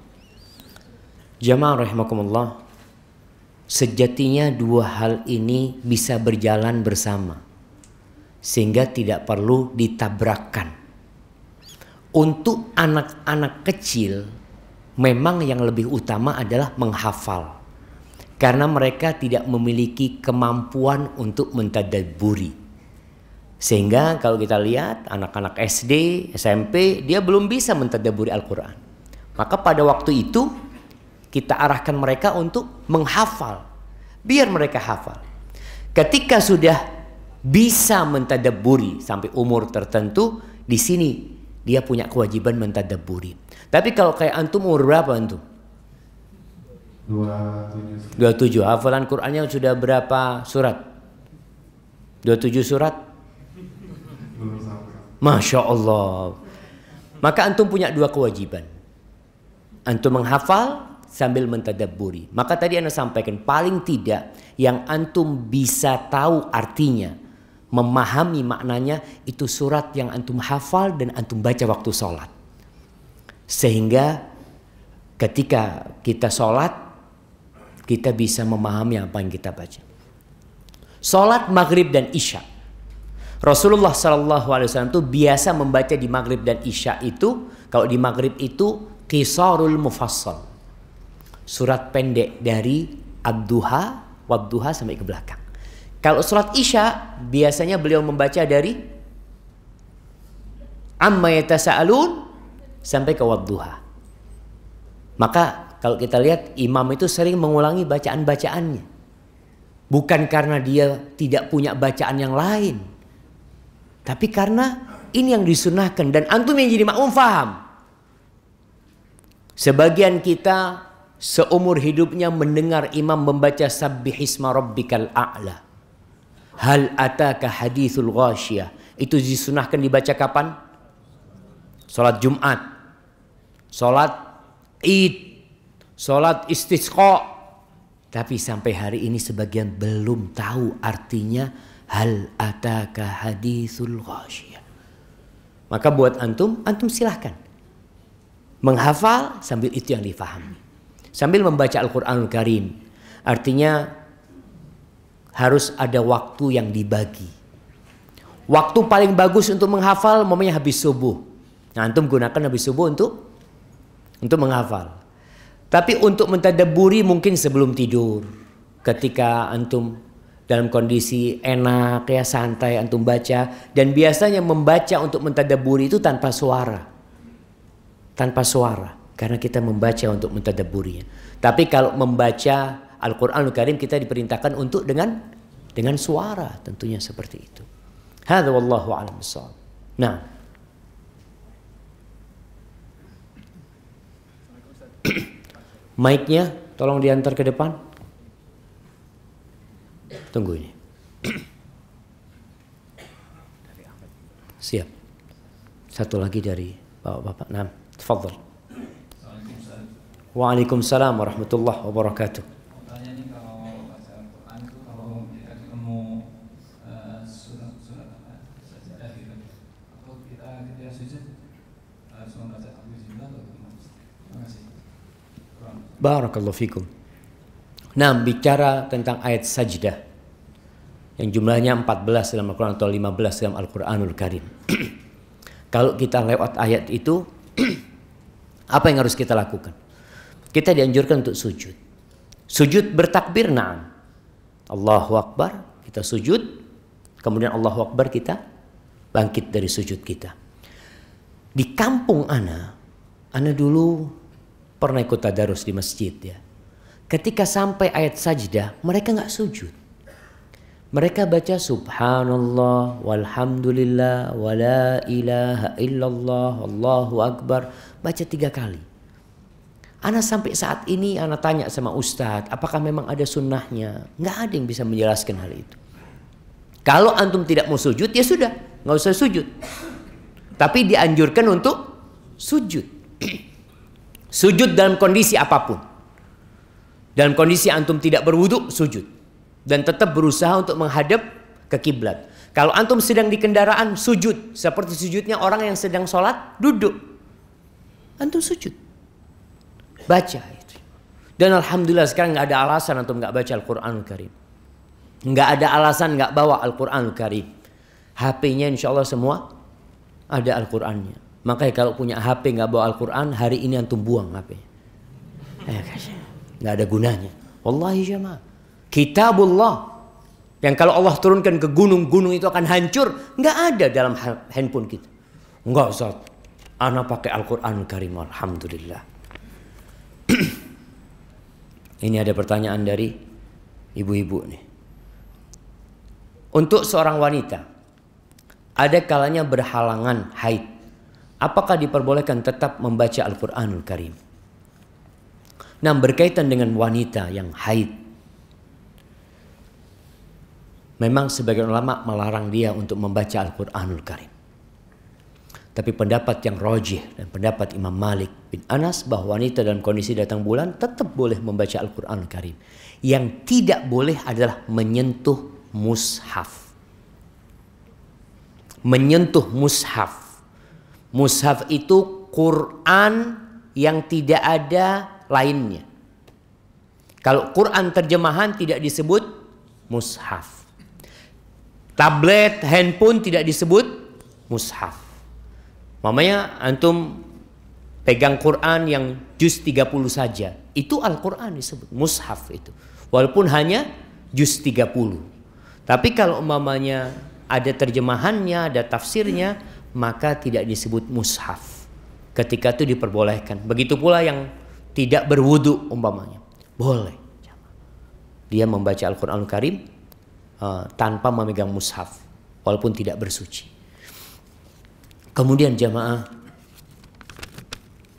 Jamaah rahimakumullah Sejatinya dua hal ini bisa berjalan bersama sehingga tidak perlu ditabrakkan. Untuk anak-anak kecil memang yang lebih utama adalah menghafal karena mereka tidak memiliki kemampuan untuk mentadaburi. Sehingga kalau kita lihat anak-anak SD, SMP dia belum bisa mentadaburi Al-Qur'an. Maka pada waktu itu kita arahkan mereka untuk menghafal. Biar mereka hafal. Ketika sudah bisa mentadaburi sampai umur tertentu, di sini dia punya kewajiban mentadaburi. Tapi kalau kayak antum umur berapa antum? 27. 27. Hafalan Qur'annya sudah berapa surat? 27 surat? Masya Allah. Maka antum punya dua kewajiban. Antum menghafal sambil mentadaburi. Maka tadi Anda sampaikan paling tidak yang antum bisa tahu artinya, memahami maknanya itu surat yang antum hafal dan antum baca waktu sholat. Sehingga ketika kita sholat, kita bisa memahami apa yang kita baca. Sholat maghrib dan isya. Rasulullah saw itu biasa membaca di maghrib dan isya itu. Kalau di maghrib itu kisarul mufassal Surat pendek dari Abduha, Wabduha sampai ke belakang. Kalau surat Isya biasanya beliau membaca dari Amma yatasa'alun sampai ke Wabduha. Maka kalau kita lihat imam itu sering mengulangi bacaan-bacaannya. Bukan karena dia tidak punya bacaan yang lain. Tapi karena ini yang disunahkan dan antum yang jadi makmum faham. Sebagian kita seumur hidupnya mendengar imam membaca sabbihisma rabbikal a'la. Hal ataka hadithul ghasyah. Itu disunahkan dibaca kapan? Salat Jumat. Salat Id. Salat istisqa. Tapi sampai hari ini sebagian belum tahu artinya hal ataka hadithul ghasyah. Maka buat antum, antum silahkan. Menghafal sambil itu yang difahami sambil membaca al quran al Karim. Artinya harus ada waktu yang dibagi. Waktu paling bagus untuk menghafal memangnya habis subuh. Nah, antum gunakan habis subuh untuk untuk menghafal. Tapi untuk mentadaburi mungkin sebelum tidur. Ketika antum dalam kondisi enak ya santai antum baca dan biasanya membaca untuk mentadaburi itu tanpa suara. Tanpa suara karena kita membaca untuk mentadaburinya. Tapi kalau membaca al Qur'an Al Karim kita diperintahkan untuk dengan dengan suara tentunya seperti itu. Hadza wallahu a'lam Nah. Mic-nya tolong diantar ke depan. Tunggu ini. Siap. Satu lagi dari bapak-bapak. Nah, tafadhol. Waalaikumsalam warahmatullahi wabarakatuh. Eh, gitu. eh, Barakallahu fikum. Nah, bicara tentang ayat sajdah yang jumlahnya 14 dalam Al-Quran atau 15 dalam Al-Quranul Karim. Kalau kita lewat ayat itu, apa yang harus kita lakukan? kita dianjurkan untuk sujud. Sujud bertakbir na'am. Allahu Akbar, kita sujud. Kemudian Allahu Akbar kita bangkit dari sujud kita. Di kampung Ana, Ana dulu pernah ikut tadarus di masjid ya. Ketika sampai ayat sajdah, mereka nggak sujud. Mereka baca subhanallah walhamdulillah wala ilaha illallah Allahu akbar baca tiga kali. Anak sampai saat ini anak tanya sama Ustadz, apakah memang ada sunnahnya? Nggak ada yang bisa menjelaskan hal itu. Kalau antum tidak mau sujud, ya sudah, nggak usah sujud. Tapi dianjurkan untuk sujud. sujud dalam kondisi apapun. Dalam kondisi antum tidak berwuduk sujud. Dan tetap berusaha untuk menghadap ke kiblat. Kalau antum sedang di kendaraan, sujud. Seperti sujudnya orang yang sedang sholat, duduk. Antum sujud. Baca itu. Dan alhamdulillah sekarang nggak ada alasan untuk nggak baca al al Karim. Nggak ada alasan nggak bawa al al Karim. HP-nya insya Allah semua ada Al-Qur'annya. Makanya kalau punya HP nggak bawa Al-Qur'an, hari ini antum buang HP. Eh, nggak ada gunanya. Wallahi jamaah. Kitabullah yang kalau Allah turunkan ke gunung-gunung itu akan hancur, nggak ada dalam handphone kita. Enggak Ustaz. Ana pakai Al-Qur'an Karim alhamdulillah. Ini ada pertanyaan dari ibu-ibu nih. Untuk seorang wanita, ada kalanya berhalangan haid. Apakah diperbolehkan tetap membaca Al-Quranul Karim? Nah berkaitan dengan wanita yang haid. Memang sebagian ulama melarang dia untuk membaca Al-Quranul Karim. Tapi pendapat yang rojih dan pendapat Imam Malik bin Anas bahwa wanita dalam kondisi datang bulan tetap boleh membaca Al-Quran Al Karim. Yang tidak boleh adalah menyentuh mushaf. Menyentuh mushaf. Mushaf itu Quran yang tidak ada lainnya. Kalau Quran terjemahan tidak disebut mushaf. Tablet, handphone tidak disebut mushaf. Mamanya antum pegang Quran yang juz 30 saja. Itu Al-Quran disebut, mushaf itu. Walaupun hanya juz 30. Tapi kalau mamanya ada terjemahannya, ada tafsirnya, maka tidak disebut mushaf. Ketika itu diperbolehkan. Begitu pula yang tidak berwudu umpamanya. Boleh. Dia membaca Al-Quran Al-Karim uh, eh, tanpa memegang mushaf. Walaupun tidak bersuci. Kemudian jamaah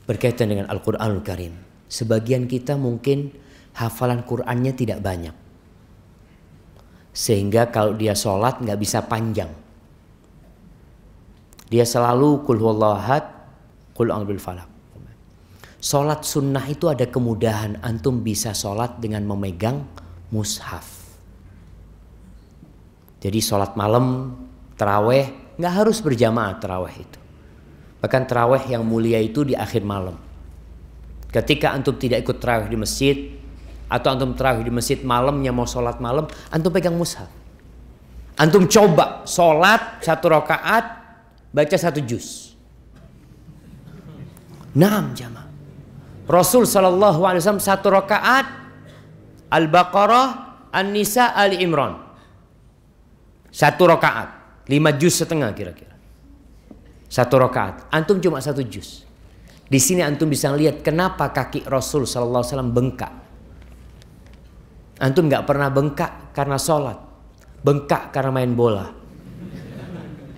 berkaitan dengan Al-Quranul Karim. Sebagian kita mungkin hafalan Qurannya tidak banyak. Sehingga kalau dia sholat nggak bisa panjang. Dia selalu kul huwallahat, kul bil falak. Sholat sunnah itu ada kemudahan. Antum bisa sholat dengan memegang mushaf. Jadi sholat malam, teraweh, nggak harus berjamaah terawih itu. Bahkan terawih yang mulia itu di akhir malam. Ketika antum tidak ikut terawih di masjid atau antum terawih di masjid malamnya mau sholat malam, antum pegang mushaf. Antum coba sholat satu rakaat baca satu juz. Enam jamaah. Rasul saw satu rakaat Al-Baqarah, An-Nisa, Ali Imran. Satu rakaat lima juz setengah kira-kira. Satu rakaat. Antum cuma satu jus Di sini antum bisa lihat kenapa kaki Rasul Sallallahu Alaihi Wasallam bengkak. Antum nggak pernah bengkak karena sholat, bengkak karena main bola.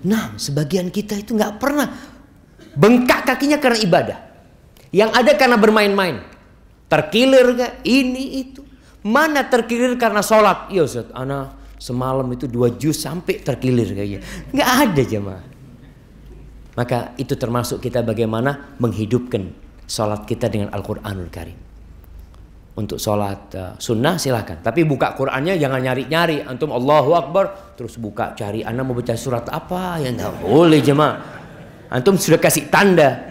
Nah, sebagian kita itu nggak pernah bengkak kakinya karena ibadah. Yang ada karena bermain-main, terkilir gak? Ini itu. Mana terkilir karena sholat? Iya Ustaz, anak semalam itu dua jus sampai terkilir kayaknya. Nggak ada jemaah. Maka itu termasuk kita bagaimana menghidupkan sholat kita dengan Al-Quranul Karim. Untuk sholat eh, sunnah silahkan. Tapi buka Qurannya jangan nyari-nyari. Antum Allahu Akbar. Terus buka cari anak mau baca surat apa. yang nggak boleh jemaah. Antum sudah kasih tanda.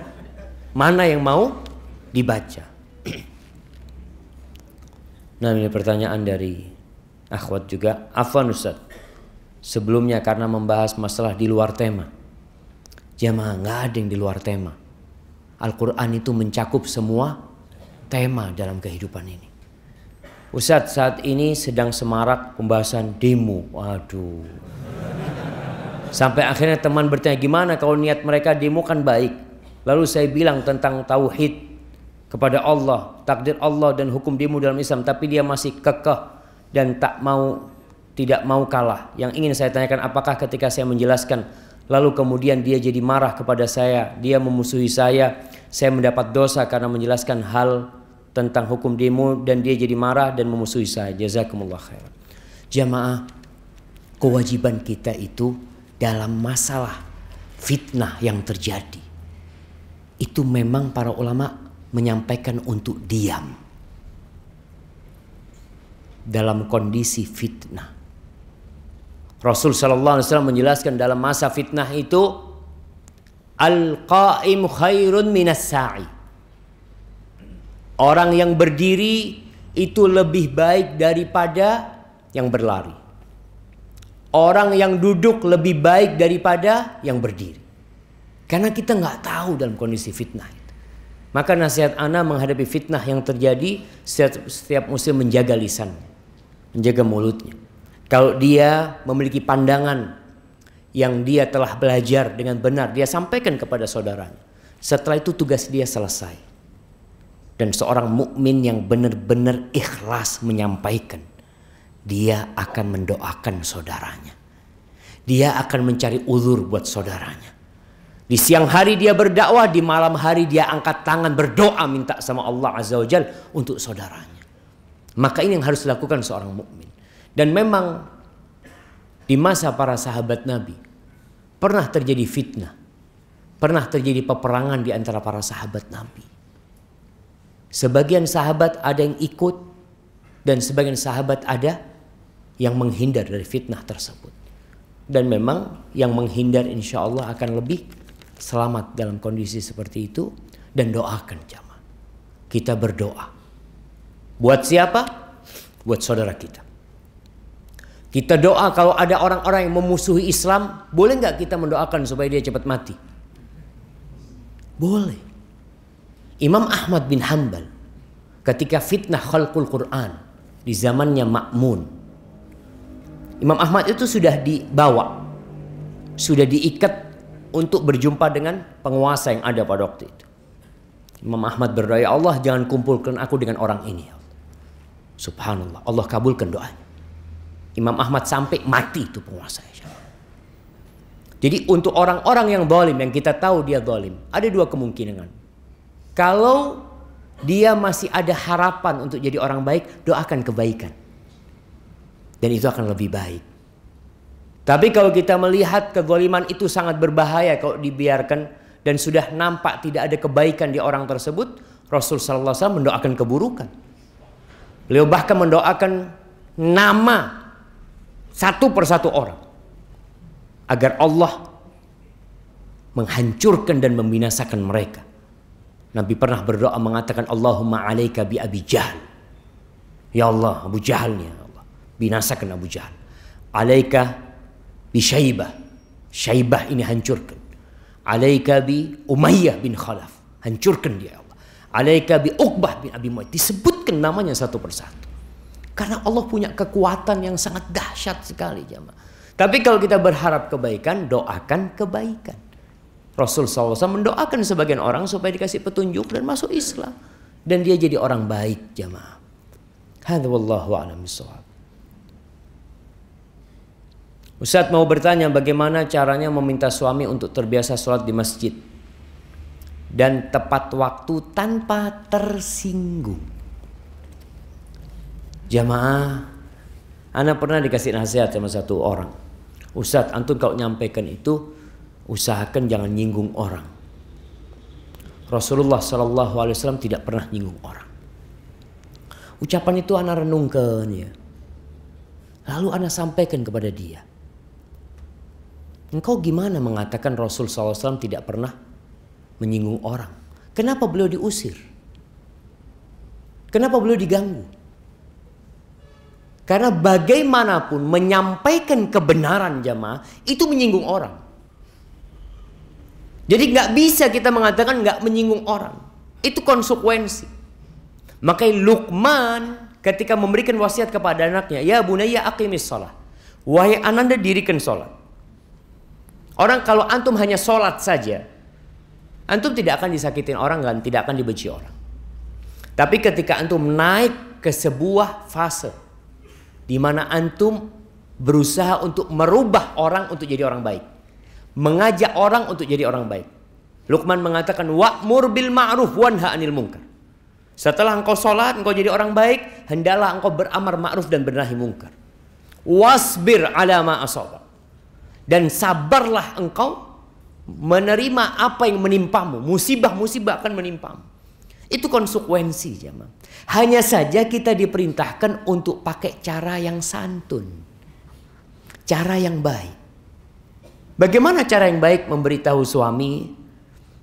Mana yang mau dibaca. Nah ini pertanyaan dari akhwat juga afwan Ustaz sebelumnya karena membahas masalah di luar tema jamaah nggak ada yang di luar tema Al-Quran itu mencakup semua tema dalam kehidupan ini Ustadz saat ini sedang semarak pembahasan demo waduh sampai akhirnya teman bertanya gimana kalau niat mereka demo kan baik lalu saya bilang tentang tauhid kepada Allah takdir Allah dan hukum demo dalam Islam tapi dia masih kekeh dan tak mau tidak mau kalah. Yang ingin saya tanyakan apakah ketika saya menjelaskan lalu kemudian dia jadi marah kepada saya, dia memusuhi saya, saya mendapat dosa karena menjelaskan hal tentang hukum demo dan dia jadi marah dan memusuhi saya. Jazakumullah khairan. Jamaah, kewajiban kita itu dalam masalah fitnah yang terjadi. Itu memang para ulama menyampaikan untuk diam dalam kondisi fitnah. Rasul Shallallahu Alaihi Wasallam menjelaskan dalam masa fitnah itu al-qaim khairun minas sa'i. Orang yang berdiri itu lebih baik daripada yang berlari. Orang yang duduk lebih baik daripada yang berdiri. Karena kita nggak tahu dalam kondisi fitnah Maka nasihat Ana menghadapi fitnah yang terjadi setiap, setiap muslim menjaga lisannya menjaga mulutnya. Kalau dia memiliki pandangan yang dia telah belajar dengan benar, dia sampaikan kepada saudaranya. Setelah itu tugas dia selesai. Dan seorang mukmin yang benar-benar ikhlas menyampaikan, dia akan mendoakan saudaranya. Dia akan mencari ulur buat saudaranya. Di siang hari dia berdakwah, di malam hari dia angkat tangan berdoa minta sama Allah Azza wa Jal untuk saudaranya. Maka ini yang harus dilakukan seorang mukmin. Dan memang di masa para sahabat Nabi pernah terjadi fitnah, pernah terjadi peperangan di antara para sahabat Nabi. Sebagian sahabat ada yang ikut dan sebagian sahabat ada yang menghindar dari fitnah tersebut. Dan memang yang menghindar insya Allah akan lebih selamat dalam kondisi seperti itu dan doakan jamaah. Kita berdoa Buat siapa? Buat saudara kita. Kita doa kalau ada orang-orang yang memusuhi Islam, boleh nggak kita mendoakan supaya dia cepat mati? Boleh. Imam Ahmad bin Hambal ketika fitnah khalqul Quran di zamannya Ma'mun. Imam Ahmad itu sudah dibawa, sudah diikat untuk berjumpa dengan penguasa yang ada pada waktu itu. Imam Ahmad berdoa, ya Allah jangan kumpulkan aku dengan orang ini. Ya Subhanallah, Allah kabulkan doanya. Imam Ahmad sampai mati itu penguasa Jadi untuk orang-orang yang dolim yang kita tahu dia dolim, ada dua kemungkinan. Kalau dia masih ada harapan untuk jadi orang baik, doakan kebaikan. Dan itu akan lebih baik. Tapi kalau kita melihat kegoliman itu sangat berbahaya kalau dibiarkan dan sudah nampak tidak ada kebaikan di orang tersebut, Rasul sallallahu alaihi wasallam mendoakan keburukan. Beliau bahkan mendoakan nama satu persatu orang agar Allah menghancurkan dan membinasakan mereka. Nabi pernah berdoa mengatakan Allahumma alaika bi Abi Jahal. Ya Allah, Abu Jahal ya Allah. Binasakan Abu Jahal. Alaika bi Syaibah. Syaibah ini hancurkan. Alaika bi Umayyah bin Khalaf. Hancurkan dia ya Allah. Alaika bi Uqbah bin Abi Mu'ayyid. Disebutkan namanya satu persatu. Karena Allah punya kekuatan yang sangat dahsyat sekali jamaah. Tapi kalau kita berharap kebaikan, doakan kebaikan. Rasul SAW mendoakan sebagian orang supaya dikasih petunjuk dan masuk Islam. Dan dia jadi orang baik jamaah. Hadha wallahu alam Ustadz mau bertanya bagaimana caranya meminta suami untuk terbiasa sholat di masjid dan tepat waktu tanpa tersinggung. Jamaah, Anda pernah dikasih nasihat sama satu orang. Ustadz, antum kalau nyampaikan itu, usahakan jangan nyinggung orang. Rasulullah SAW tidak pernah nyinggung orang. Ucapan itu anak renungkan ya. Lalu anak sampaikan kepada dia. Engkau gimana mengatakan Rasul SAW tidak pernah menyinggung orang. Kenapa beliau diusir? Kenapa beliau diganggu? Karena bagaimanapun menyampaikan kebenaran jamaah itu menyinggung orang. Jadi nggak bisa kita mengatakan nggak menyinggung orang. Itu konsekuensi. Makanya Lukman ketika memberikan wasiat kepada anaknya, ya bunaya akimis sholat. Wahai ananda dirikan sholat. Orang kalau antum hanya sholat saja, Antum tidak akan disakitin orang dan tidak akan dibenci orang. Tapi ketika antum naik ke sebuah fase di mana antum berusaha untuk merubah orang untuk jadi orang baik, mengajak orang untuk jadi orang baik. Lukman mengatakan wa'mur bil ma'ruf wanha 'anil munkar. Setelah engkau sholat, engkau jadi orang baik, hendaklah engkau beramar ma'ruf dan bernahi munkar. Wasbir ala ma'asobah dan sabarlah engkau menerima apa yang menimpamu, musibah-musibah akan menimpamu. Itu konsekuensi jemaah. Hanya saja kita diperintahkan untuk pakai cara yang santun. Cara yang baik. Bagaimana cara yang baik memberitahu suami?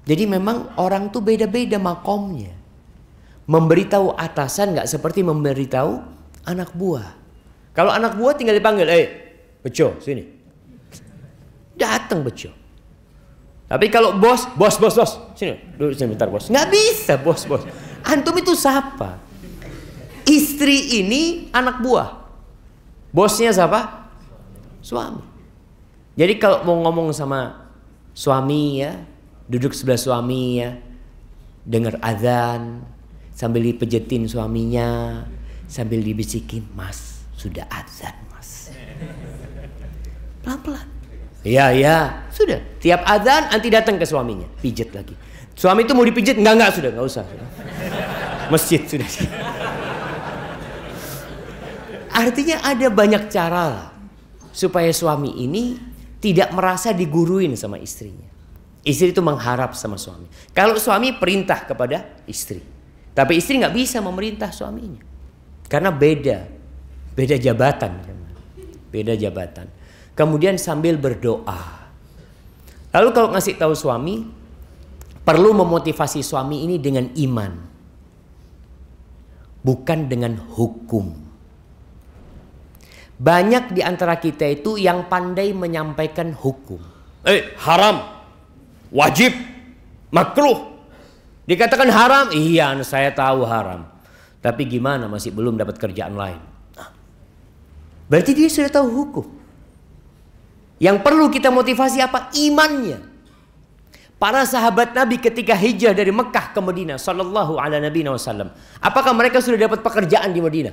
Jadi memang orang tuh beda-beda makomnya. Memberitahu atasan nggak seperti memberitahu anak buah. Kalau anak buah tinggal dipanggil, eh, bejo sini. Datang bejo. Tapi kalau bos, bos, bos, bos, sini, duduk sini bentar bos. Nggak bisa bos, bos. Antum itu siapa? Istri ini anak buah. Bosnya siapa? Suami. Jadi kalau mau ngomong sama suami ya, duduk sebelah suami ya, dengar azan sambil dipejetin suaminya, sambil dibisikin, "Mas, sudah azan, Mas." Pelan-pelan. Iya, iya. Sudah. Tiap azan anti datang ke suaminya, pijet lagi. Suami itu mau dipijet enggak enggak sudah, enggak usah. Masjid sudah. Artinya ada banyak cara lah supaya suami ini tidak merasa diguruin sama istrinya. Istri itu mengharap sama suami. Kalau suami perintah kepada istri. Tapi istri nggak bisa memerintah suaminya. Karena beda. Beda jabatan. Ya. Beda jabatan kemudian sambil berdoa. Lalu kalau ngasih tahu suami, perlu memotivasi suami ini dengan iman. Bukan dengan hukum. Banyak di antara kita itu yang pandai menyampaikan hukum. Eh, haram. Wajib. Makruh. Dikatakan haram, iya anu, saya tahu haram. Tapi gimana masih belum dapat kerjaan lain? Berarti dia sudah tahu hukum. Yang perlu kita motivasi apa? Imannya. Para sahabat Nabi ketika hijrah dari Mekah ke Madinah sallallahu ala nabi wasallam. Apakah mereka sudah dapat pekerjaan di Madinah?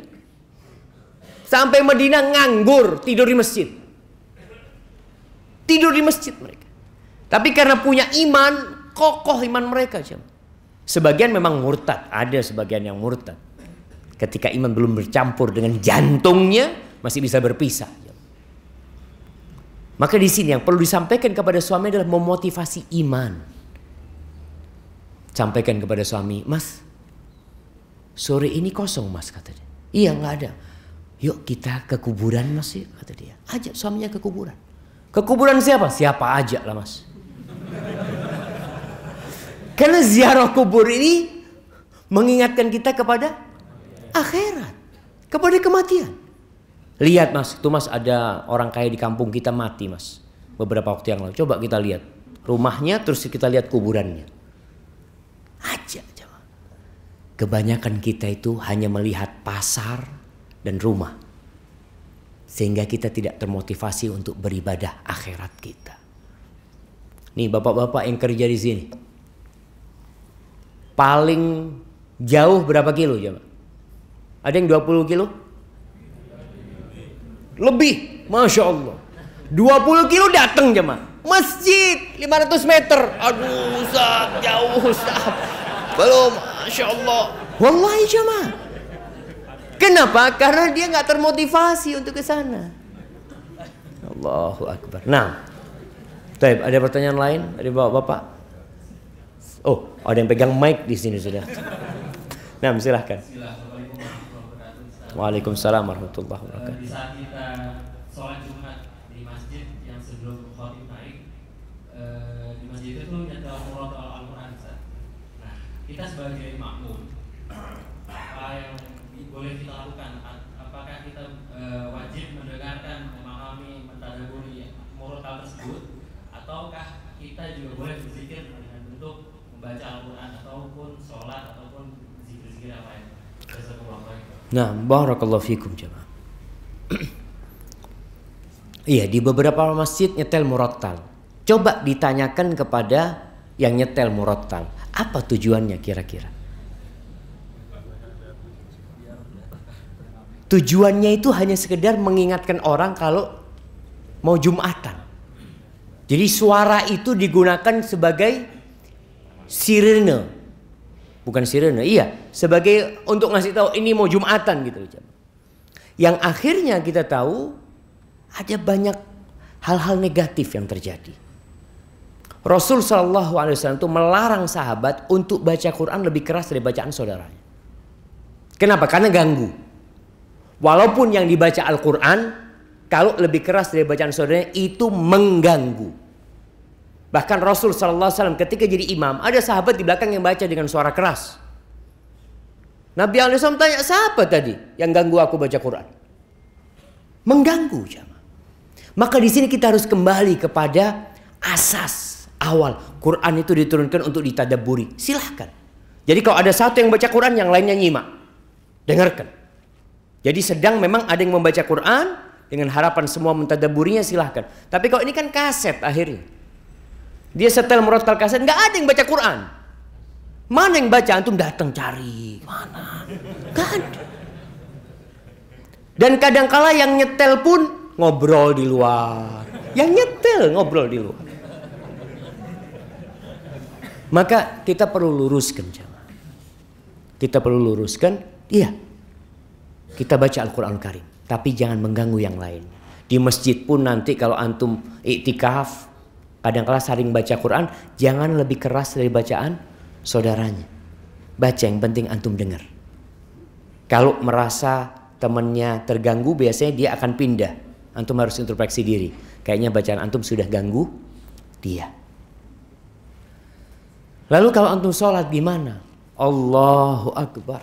Sampai Madinah nganggur, tidur di masjid. Tidur di masjid mereka. Tapi karena punya iman, kokoh iman mereka, Sebagian memang murtad, ada sebagian yang murtad. Ketika iman belum bercampur dengan jantungnya, masih bisa berpisah. Maka di sini yang perlu disampaikan kepada suami adalah memotivasi iman. Sampaikan kepada suami, Mas, sore ini kosong Mas kata dia. Iya nggak ada. Yuk kita ke kuburan Mas yuk kata dia. Ajak suaminya ke kuburan. Ke kuburan siapa? Siapa aja lah Mas. Karena ziarah kubur ini mengingatkan kita kepada akhirat, kepada kematian. Lihat mas, itu mas ada orang kaya di kampung kita mati mas. Beberapa waktu yang lalu. Coba kita lihat rumahnya terus kita lihat kuburannya. Aja coba. Kebanyakan kita itu hanya melihat pasar dan rumah. Sehingga kita tidak termotivasi untuk beribadah akhirat kita. Nih bapak-bapak yang kerja di sini. Paling jauh berapa kilo coba? Ada yang 20 kilo? lebih Masya Allah 20 kilo datang jemaah masjid 500 meter aduh Ustaz jauh Ustaz belum Masya Allah wallahi jemaah kenapa karena dia nggak termotivasi untuk ke sana Allahu Akbar nah Taib, ada pertanyaan lain dari bapak-bapak? Oh, ada yang pegang mic di sini sudah. Nah, silahkan. silahkan. Waalaikumsalam warahmatullahi wabarakatuh. Eh, di saat kita sholat Jumat di masjid yang sebelum khotib naik eh, di masjid itu nyetel murad Al-Quran Nah, kita sebagai makmum apa yang boleh kita lakukan? Apakah kita eh, wajib mendengarkan, memahami, mentadaburi murad tersebut ataukah kita juga boleh berzikir dengan bentuk membaca Al-Quran ataupun sholat ataupun zikir-zikir apa yang Jazakumullah Nah, barakallahu fikum jemaah. iya, di beberapa masjid nyetel murattal. Coba ditanyakan kepada yang nyetel murattal, apa tujuannya kira-kira? Tujuannya itu hanya sekedar mengingatkan orang kalau mau jumatan. Jadi suara itu digunakan sebagai sirene bukan sirene. Iya, sebagai untuk ngasih tahu ini mau Jumatan gitu Yang akhirnya kita tahu ada banyak hal-hal negatif yang terjadi. Rasul saw itu melarang sahabat untuk baca Quran lebih keras dari bacaan saudaranya. Kenapa? Karena ganggu. Walaupun yang dibaca Al-Quran, kalau lebih keras dari bacaan saudaranya itu mengganggu. Bahkan Rasul Sallallahu Alaihi Wasallam ketika jadi imam ada sahabat di belakang yang baca dengan suara keras. Nabi Alaihissalam tanya siapa tadi yang ganggu aku baca Quran? Mengganggu jama Maka di sini kita harus kembali kepada asas awal Quran itu diturunkan untuk ditadaburi. Silahkan. Jadi kalau ada satu yang baca Quran, yang lainnya nyimak, dengarkan. Jadi sedang memang ada yang membaca Quran dengan harapan semua mentadaburinya silahkan. Tapi kalau ini kan kaset akhirnya. Dia setel murotal kaset, nggak ada yang baca Quran. Mana yang baca? Antum datang cari. Mana? kan Dan kadangkala yang nyetel pun ngobrol di luar. Yang nyetel ngobrol di luar. Maka kita perlu luruskan Kita perlu luruskan, iya. Kita baca Al-Qur'an Karim, tapi jangan mengganggu yang lain. Di masjid pun nanti kalau antum iktikaf, kadangkala saring baca Quran, jangan lebih keras dari bacaan saudaranya. Baca yang penting antum dengar. Kalau merasa temannya terganggu, biasanya dia akan pindah. Antum harus introspeksi diri. Kayaknya bacaan antum sudah ganggu dia. Lalu kalau antum sholat gimana? Allahu Akbar.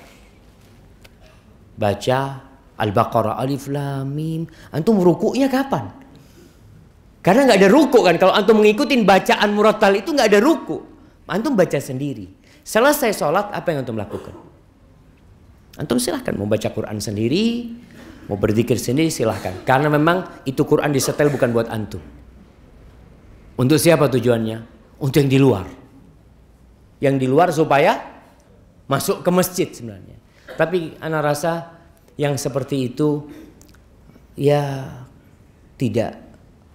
Baca Al-Baqarah Alif Lam Mim. Antum rukuknya kapan? Karena nggak ada ruku kan. Kalau antum mengikuti bacaan murattal itu nggak ada ruku. Antum baca sendiri. Selesai sholat apa yang antum lakukan? Antum silahkan mau baca Quran sendiri, mau berzikir sendiri silahkan. Karena memang itu Quran disetel bukan buat antum. Untuk siapa tujuannya? Untuk yang di luar. Yang di luar supaya masuk ke masjid sebenarnya. Tapi anak rasa yang seperti itu ya tidak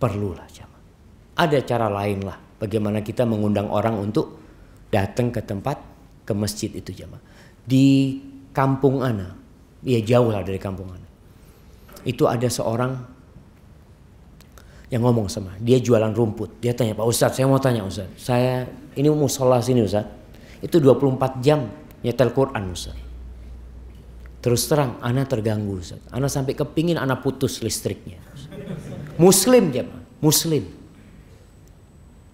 perlulah jamaah. Ada cara lain lah bagaimana kita mengundang orang untuk datang ke tempat ke masjid itu jamaah. Di kampung ana, ya jauh lah dari kampung ana. Itu ada seorang yang ngomong sama dia jualan rumput dia tanya pak ustadz saya mau tanya ustadz saya ini mau sholat sini ustadz itu 24 jam nyetel Quran ustadz terus terang anak terganggu ustadz anak sampai kepingin anak putus listriknya Ustaz. Muslim ya, muslim.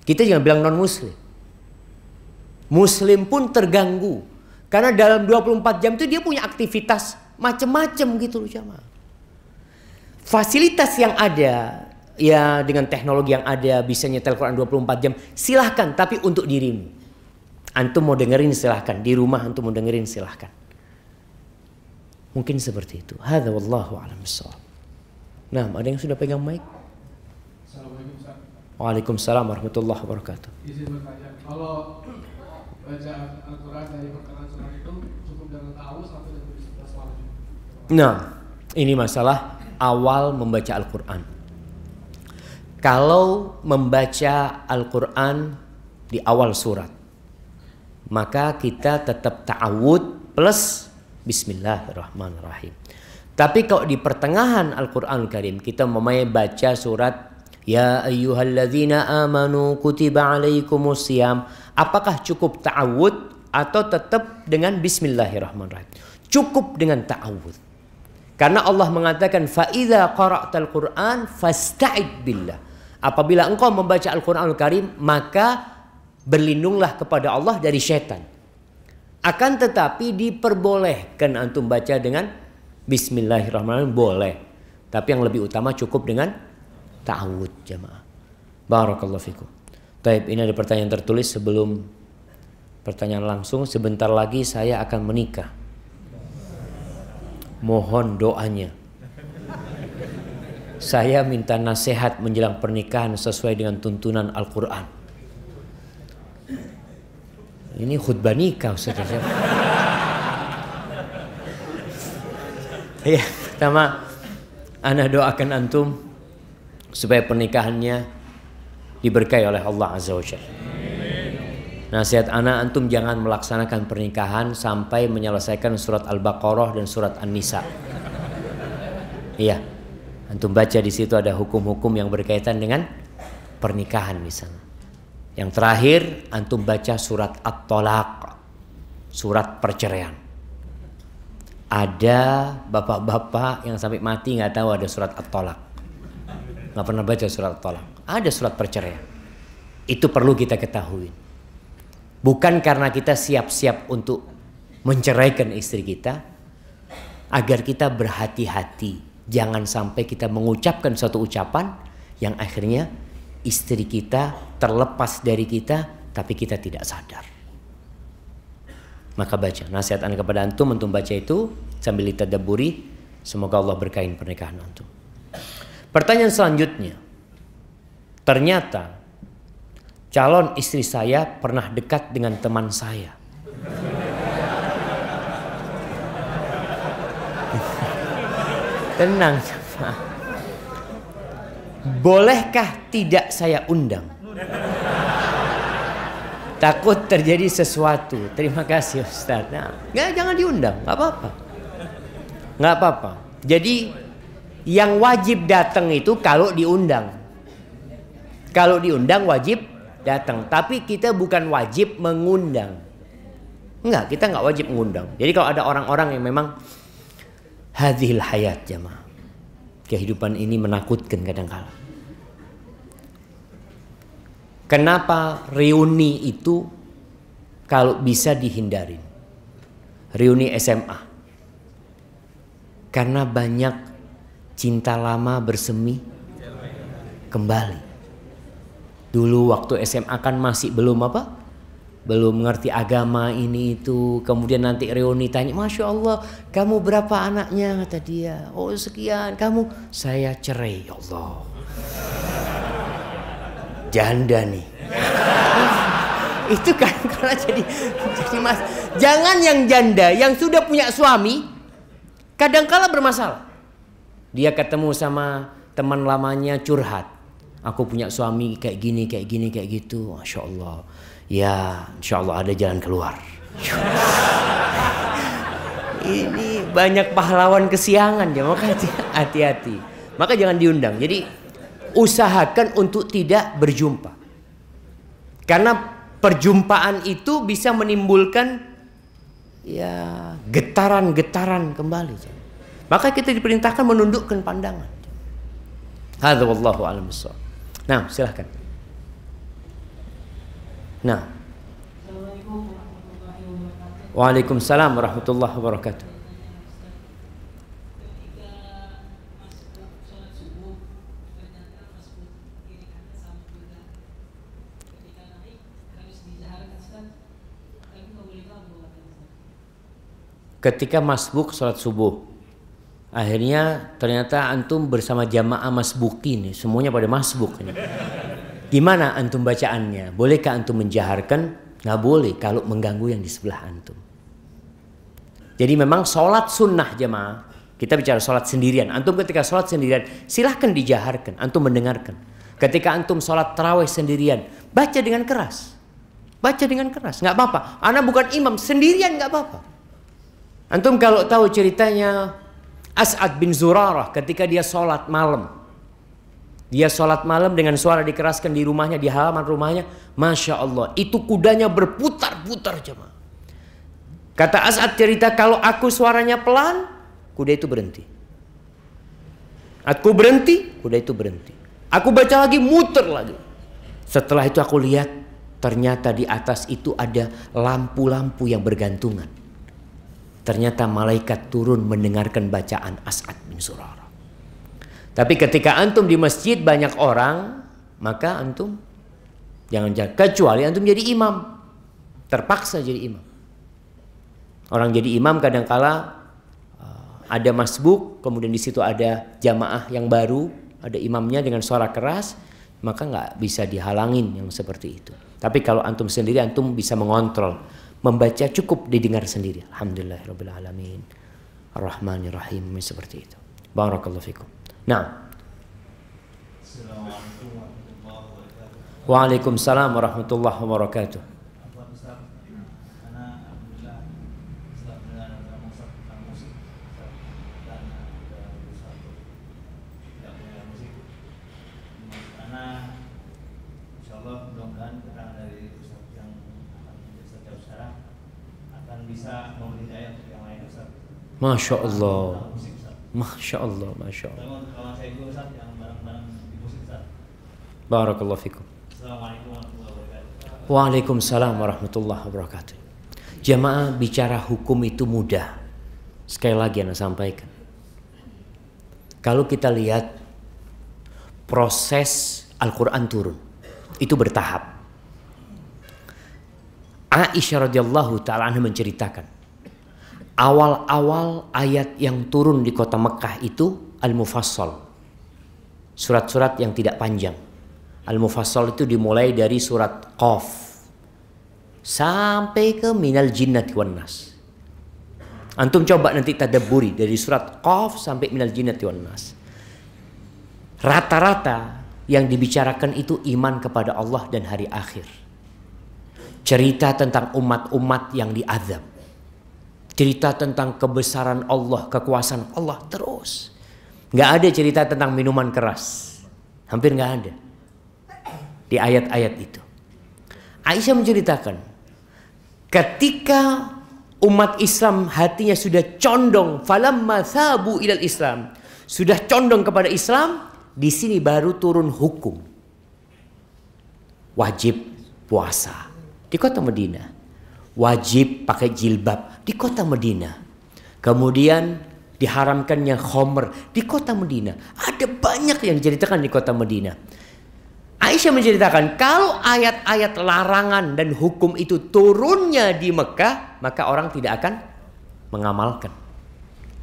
Kita jangan bilang non muslim. Muslim pun terganggu karena dalam 24 jam itu dia punya aktivitas macam-macam gitu loh jemaah. Fasilitas yang ada ya dengan teknologi yang ada bisa nyetel Quran 24 jam silahkan tapi untuk dirimu antum mau dengerin silahkan di rumah antum mau dengerin silahkan mungkin seperti itu hadza wallahu alam Nah, ada yang sudah pegang mic? Assalamualaikum. Waalaikumsalam warahmatullahi wabarakatuh. Izin bertanya, kalau baca Al-Quran dari perkenaan surat itu cukup dengan tahu sampai dengan sebelas Nah, ini masalah awal membaca Al-Quran. Kalau membaca Al-Quran di awal surat, maka kita tetap ta'awud plus Bismillahirrahmanirrahim. Tapi kalau di pertengahan Al-Quran Karim kita memang baca surat Ya ayyuhalladzina amanu kutiba alaikumus Apakah cukup ta'awud atau tetap dengan bismillahirrahmanirrahim? Cukup dengan ta'awud. Karena Allah mengatakan faida qara'tal Qur'an fasta'id billah. Apabila engkau membaca al quran Karim, maka berlindunglah kepada Allah dari syaitan Akan tetapi diperbolehkan antum baca dengan Bismillahirrahmanirrahim boleh. Tapi yang lebih utama cukup dengan ta'awud jamaah. Barakallahu fikum. Taib ini ada pertanyaan tertulis sebelum pertanyaan langsung. Sebentar lagi saya akan menikah. Mohon doanya. Saya minta nasihat menjelang pernikahan sesuai dengan tuntunan Al-Quran. Ini khutbah nikah Ustaz. Iya, pertama ana doakan antum supaya pernikahannya diberkahi oleh Allah Azza wa Jalla. Nasihat anak antum jangan melaksanakan pernikahan sampai menyelesaikan surat Al-Baqarah dan surat An-Nisa. Iya. Antum baca di situ ada hukum-hukum yang berkaitan dengan pernikahan misalnya. Yang terakhir antum baca surat At-Talaq. Surat perceraian ada bapak-bapak yang sampai mati nggak tahu ada surat at-tolak nggak pernah baca surat at-tolak ada surat perceraian itu perlu kita ketahui bukan karena kita siap-siap untuk menceraikan istri kita agar kita berhati-hati jangan sampai kita mengucapkan suatu ucapan yang akhirnya istri kita terlepas dari kita tapi kita tidak sadar maka baca. Nasihat anak kepada antum, antum baca itu sambil ditadaburi. Semoga Allah berkahin pernikahan antum. Pertanyaan selanjutnya. Ternyata calon istri saya pernah dekat dengan teman saya. Tenang. Bolehkah tidak saya undang? Takut terjadi sesuatu. Terima kasih Ustaz. Nah, nggak jangan diundang, nggak apa-apa. Nggak apa-apa. Jadi yang wajib datang itu kalau diundang. Kalau diundang wajib datang. Tapi kita bukan wajib mengundang. Enggak, kita nggak wajib mengundang. Jadi kalau ada orang-orang yang memang hadhil hayat jamaah. Kehidupan ini menakutkan kadang-kala. Kenapa reuni itu kalau bisa dihindarin? Reuni SMA. Karena banyak cinta lama bersemi kembali. Dulu waktu SMA kan masih belum apa? Belum mengerti agama ini itu. Kemudian nanti reuni tanya, Masya Allah kamu berapa anaknya? Kata dia. Oh sekian. Kamu, saya cerai. Ya Allah janda nih itu kan karena jadi jadi mas jangan yang janda yang sudah punya suami kadangkala bermasalah dia ketemu sama teman lamanya curhat aku punya suami kayak gini kayak gini kayak gitu masya allah ya insya allah ada jalan keluar ini banyak pahlawan kesiangan ya makanya hati-hati maka jangan diundang jadi usahakan untuk tidak berjumpa. Karena perjumpaan itu bisa menimbulkan ya getaran-getaran kembali. Maka kita diperintahkan menundukkan pandangan. Hadza wallahu a'lam Nah, silahkan. Nah. Waalaikumsalam warahmatullahi wabarakatuh. ketika masbuk sholat subuh akhirnya ternyata antum bersama jamaah masbuk ini semuanya pada masbuk ini gimana antum bacaannya bolehkah antum menjaharkan nggak boleh kalau mengganggu yang di sebelah antum jadi memang sholat sunnah jamaah kita bicara sholat sendirian. Antum ketika sholat sendirian, silahkan dijaharkan. Antum mendengarkan. Ketika antum sholat terawih sendirian, baca dengan keras. Baca dengan keras, nggak apa-apa. Anak bukan imam, sendirian nggak apa-apa. Antum kalau tahu ceritanya As'ad bin Zurarah ketika dia sholat malam. Dia sholat malam dengan suara dikeraskan di rumahnya, di halaman rumahnya. Masya Allah, itu kudanya berputar-putar jemaah. Kata As'ad cerita, kalau aku suaranya pelan, kuda itu berhenti. Aku berhenti, kuda itu berhenti. Aku baca lagi, muter lagi. Setelah itu aku lihat, ternyata di atas itu ada lampu-lampu yang bergantungan. Ternyata malaikat turun mendengarkan bacaan As'ad bin Surara. Tapi ketika antum di masjid banyak orang, maka antum jangan jangan Kecuali antum jadi imam. Terpaksa jadi imam. Orang jadi imam kadang kala uh, ada masbuk, kemudian di situ ada jamaah yang baru, ada imamnya dengan suara keras, maka nggak bisa dihalangin yang seperti itu. Tapi kalau antum sendiri antum bisa mengontrol membaca cukup didengar sendiri. Rabbil alamin. ar ar Rahim seperti itu. Barakallahu fikum. Nah. Waalaikumsalam warahmatullahi wabarakatuh. Masya Allah. Masya Allah, Masya Allah. Barakallah fikum. Waalaikumsalam warahmatullahi wabarakatuh. Jamaah bicara hukum itu mudah. Sekali lagi saya sampaikan. Kalau kita lihat proses Al-Quran turun. Itu bertahap. Aisyah radhiyallahu taala menceritakan awal-awal ayat yang turun di kota Mekah itu Al-Mufassal. Surat-surat yang tidak panjang. Al-Mufassal itu dimulai dari surat Qaf sampai ke Minal Jinnati wan Nas. Antum coba nanti tadaburi dari surat Qaf sampai Minal Jinnati wan Nas. Rata-rata yang dibicarakan itu iman kepada Allah dan hari akhir. Cerita tentang umat-umat yang diazab cerita tentang kebesaran Allah, kekuasaan Allah terus. Nggak ada cerita tentang minuman keras. Hampir nggak ada. Di ayat-ayat itu. Aisyah menceritakan, ketika umat Islam hatinya sudah condong, falamma thabu ilal Islam, sudah condong kepada Islam, di sini baru turun hukum. Wajib puasa di kota Medina wajib pakai jilbab di kota Medina. Kemudian diharamkannya khomer di kota Medina. Ada banyak yang diceritakan di kota Medina. Aisyah menceritakan kalau ayat-ayat larangan dan hukum itu turunnya di Mekah, maka orang tidak akan mengamalkan.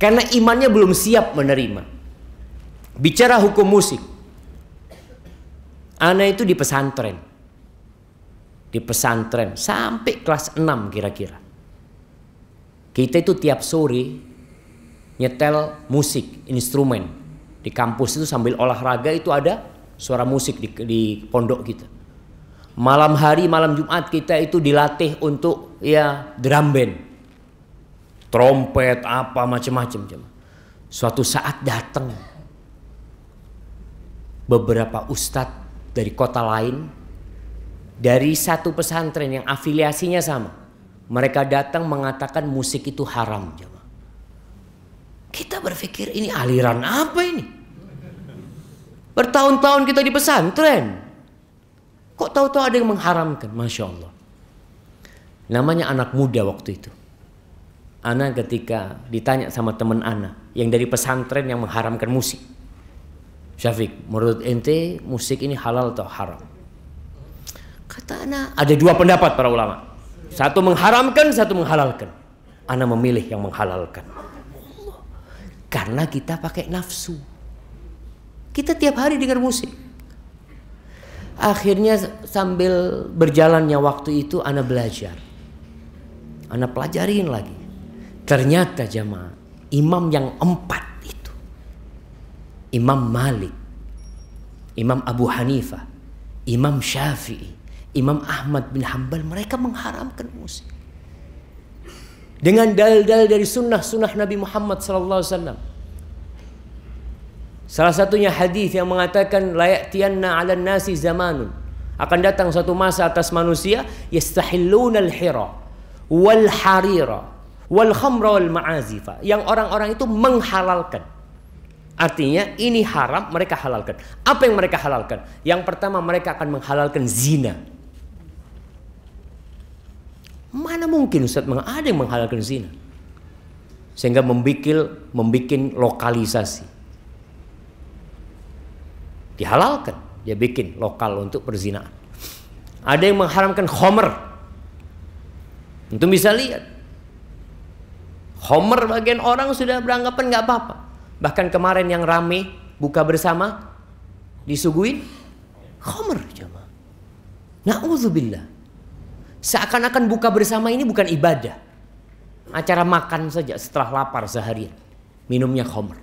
Karena imannya belum siap menerima. Bicara hukum musik. Ana itu di pesantren di pesantren sampai kelas 6 kira-kira. Kita itu tiap sore nyetel musik, instrumen. Di kampus itu sambil olahraga itu ada suara musik di, di pondok kita. Malam hari, malam Jumat kita itu dilatih untuk ya drum band. Trompet apa macam-macam. Suatu saat datang beberapa ustadz dari kota lain dari satu pesantren yang afiliasinya sama. Mereka datang mengatakan musik itu haram. Kita berpikir ini aliran apa ini? Bertahun-tahun kita di pesantren. Kok tahu-tahu ada yang mengharamkan? Masya Allah. Namanya anak muda waktu itu. Ana ketika ditanya sama teman Ana yang dari pesantren yang mengharamkan musik. Syafiq, menurut ente musik ini halal atau haram? kata ana ada dua pendapat para ulama satu mengharamkan satu menghalalkan ana memilih yang menghalalkan karena kita pakai nafsu kita tiap hari dengar musik akhirnya sambil berjalannya waktu itu ana belajar ana pelajarin lagi ternyata jamaah imam yang empat itu imam Malik imam Abu Hanifah imam Syafi'i Imam Ahmad bin Hambal mereka mengharamkan musik. Dengan dalil-dalil dari sunnah-sunnah Nabi Muhammad sallallahu alaihi wasallam. Salah satunya hadis yang mengatakan layak tianna ala nasi zamanun. Akan datang satu masa atas manusia yastahilluna al-hira wal harira wal khamra wal ma'azifa. Yang orang-orang itu menghalalkan. Artinya ini haram mereka halalkan. Apa yang mereka halalkan? Yang pertama mereka akan menghalalkan zina. Mana mungkin Ustaz ada yang menghalalkan zina? Sehingga membikil, membikin lokalisasi. Dihalalkan, dia bikin lokal untuk perzinaan. Ada yang mengharamkan homer. Untuk bisa lihat. Homer bagian orang sudah beranggapan nggak apa-apa. Bahkan kemarin yang rame buka bersama disuguin homer cuma. Nauzubillah. Seakan-akan buka bersama ini bukan ibadah. Acara makan saja setelah lapar seharian. Minumnya khomer.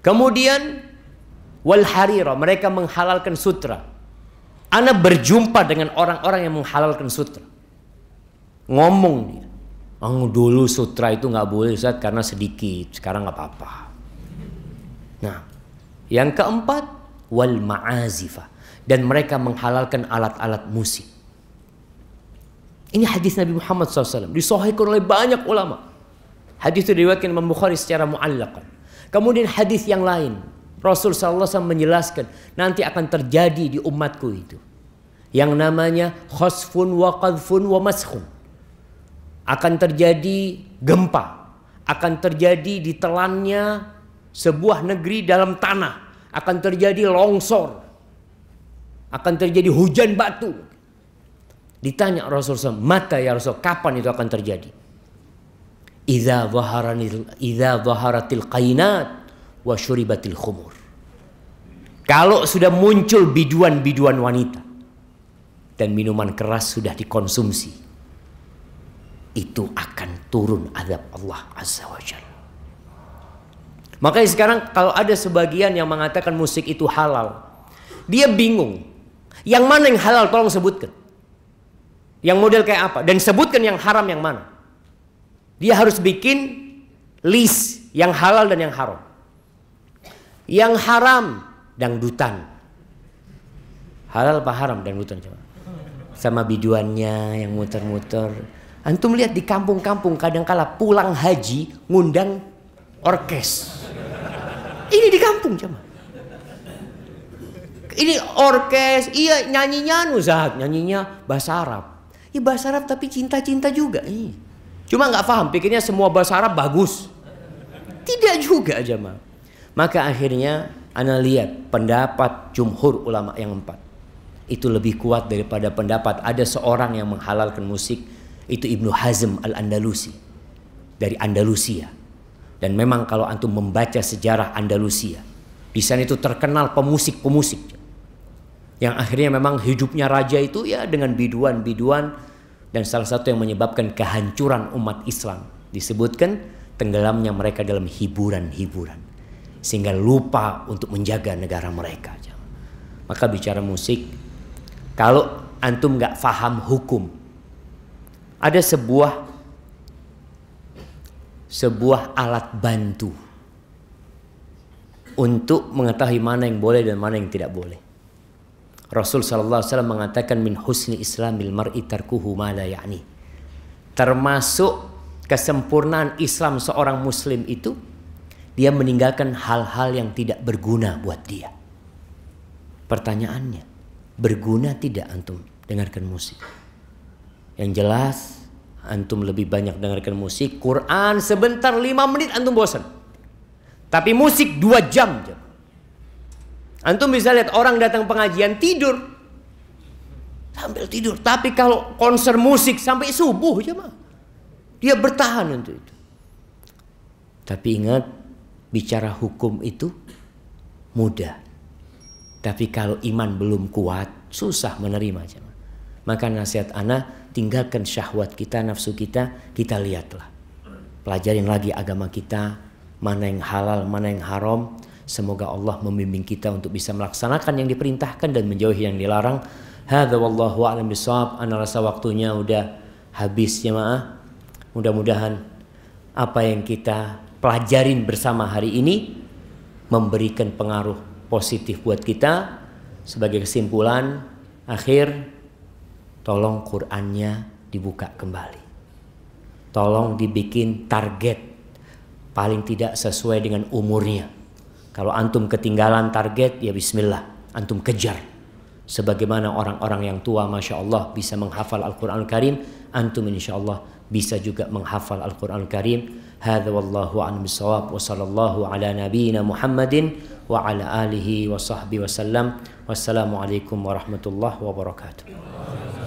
Kemudian wal harira, mereka menghalalkan sutra. Ana berjumpa dengan orang-orang yang menghalalkan sutra. Ngomong dia. Oh, dulu sutra itu nggak boleh Ustaz karena sedikit, sekarang nggak apa-apa. Nah, yang keempat wal ma'azifa dan mereka menghalalkan alat-alat musik. Ini hadis Nabi Muhammad SAW. Disohhikan oleh banyak ulama. Hadis itu diriwayatkan Imam Bukhari secara muallakan. Kemudian hadis yang lain. Rasul SAW menjelaskan. Nanti akan terjadi di umatku itu. Yang namanya khosfun wa qadfun wa maskhun. Akan terjadi gempa. Akan terjadi ditelannya sebuah negeri dalam tanah. Akan terjadi longsor. Akan terjadi hujan batu Ditanya Rasulullah, mata ya Rasul, kapan itu akan terjadi? Iza zaharanil idza zaharatil qainat wa syuribatil khumur. Kalau sudah muncul biduan-biduan wanita dan minuman keras sudah dikonsumsi, itu akan turun azab Allah Azza wa Jalla. Makanya sekarang kalau ada sebagian yang mengatakan musik itu halal, dia bingung. Yang mana yang halal tolong sebutkan. Yang model kayak apa? Dan sebutkan yang haram yang mana. Dia harus bikin list yang halal dan yang haram. Yang haram dangdutan. Halal apa haram dangdutan coba? Sama biduannya yang muter-muter. Antum lihat di kampung-kampung kadang-kala pulang haji ngundang orkes. Ini di kampung coba. Ini orkes, iya nyanyinya nuzahat, nyanyinya bahasa Arab. Ya bahasa Arab tapi cinta-cinta juga. Iya. Cuma nggak paham, pikirnya semua bahasa Arab bagus. Tidak juga jemaah. Maka akhirnya Anda lihat pendapat jumhur ulama yang empat. Itu lebih kuat daripada pendapat ada seorang yang menghalalkan musik. Itu Ibnu Hazm al-Andalusi. Dari Andalusia. Dan memang kalau antum membaca sejarah Andalusia. Di sana itu terkenal pemusik-pemusik yang akhirnya memang hidupnya raja itu ya dengan biduan-biduan dan salah satu yang menyebabkan kehancuran umat Islam disebutkan tenggelamnya mereka dalam hiburan-hiburan sehingga lupa untuk menjaga negara mereka maka bicara musik kalau antum nggak faham hukum ada sebuah sebuah alat bantu untuk mengetahui mana yang boleh dan mana yang tidak boleh Rasul Shallallahu alaihi wasallam mengatakan min husni islamil mar'i tarkuhu ma la Termasuk kesempurnaan Islam seorang muslim itu dia meninggalkan hal-hal yang tidak berguna buat dia. Pertanyaannya, berguna tidak antum dengarkan musik? Yang jelas antum lebih banyak dengarkan musik Quran sebentar lima menit antum bosan. Tapi musik dua jam. jam. Antum bisa lihat orang datang pengajian tidur. Sambil tidur. Tapi kalau konser musik sampai subuh aja mah. Dia bertahan untuk itu. Tapi ingat, bicara hukum itu mudah. Tapi kalau iman belum kuat, susah menerima aja. Maka nasihat anak, tinggalkan syahwat kita, nafsu kita, kita lihatlah. Pelajarin lagi agama kita, mana yang halal, mana yang haram, Semoga Allah membimbing kita untuk bisa melaksanakan yang diperintahkan dan menjauhi yang dilarang. Hadza wallahu a'lam bishawab. Ana rasa waktunya udah habis jemaah. Mudah-mudahan apa yang kita pelajarin bersama hari ini memberikan pengaruh positif buat kita. Sebagai kesimpulan akhir tolong Qur'annya dibuka kembali. Tolong dibikin target paling tidak sesuai dengan umurnya Kalau antum ketinggalan target, ya bismillah, antum kejar. Sebagaimana orang-orang yang tua, Masya Allah, bisa menghafal Al-Quran Al-Karim, antum insya Allah bisa juga menghafal Al-Quran Al-Karim. Hadha wallahu anmi sawab wa sallallahu ala nabiyina Muhammadin wa ala alihi wa sahbihi wa sallam. Wassalamualaikum warahmatullahi wabarakatuh.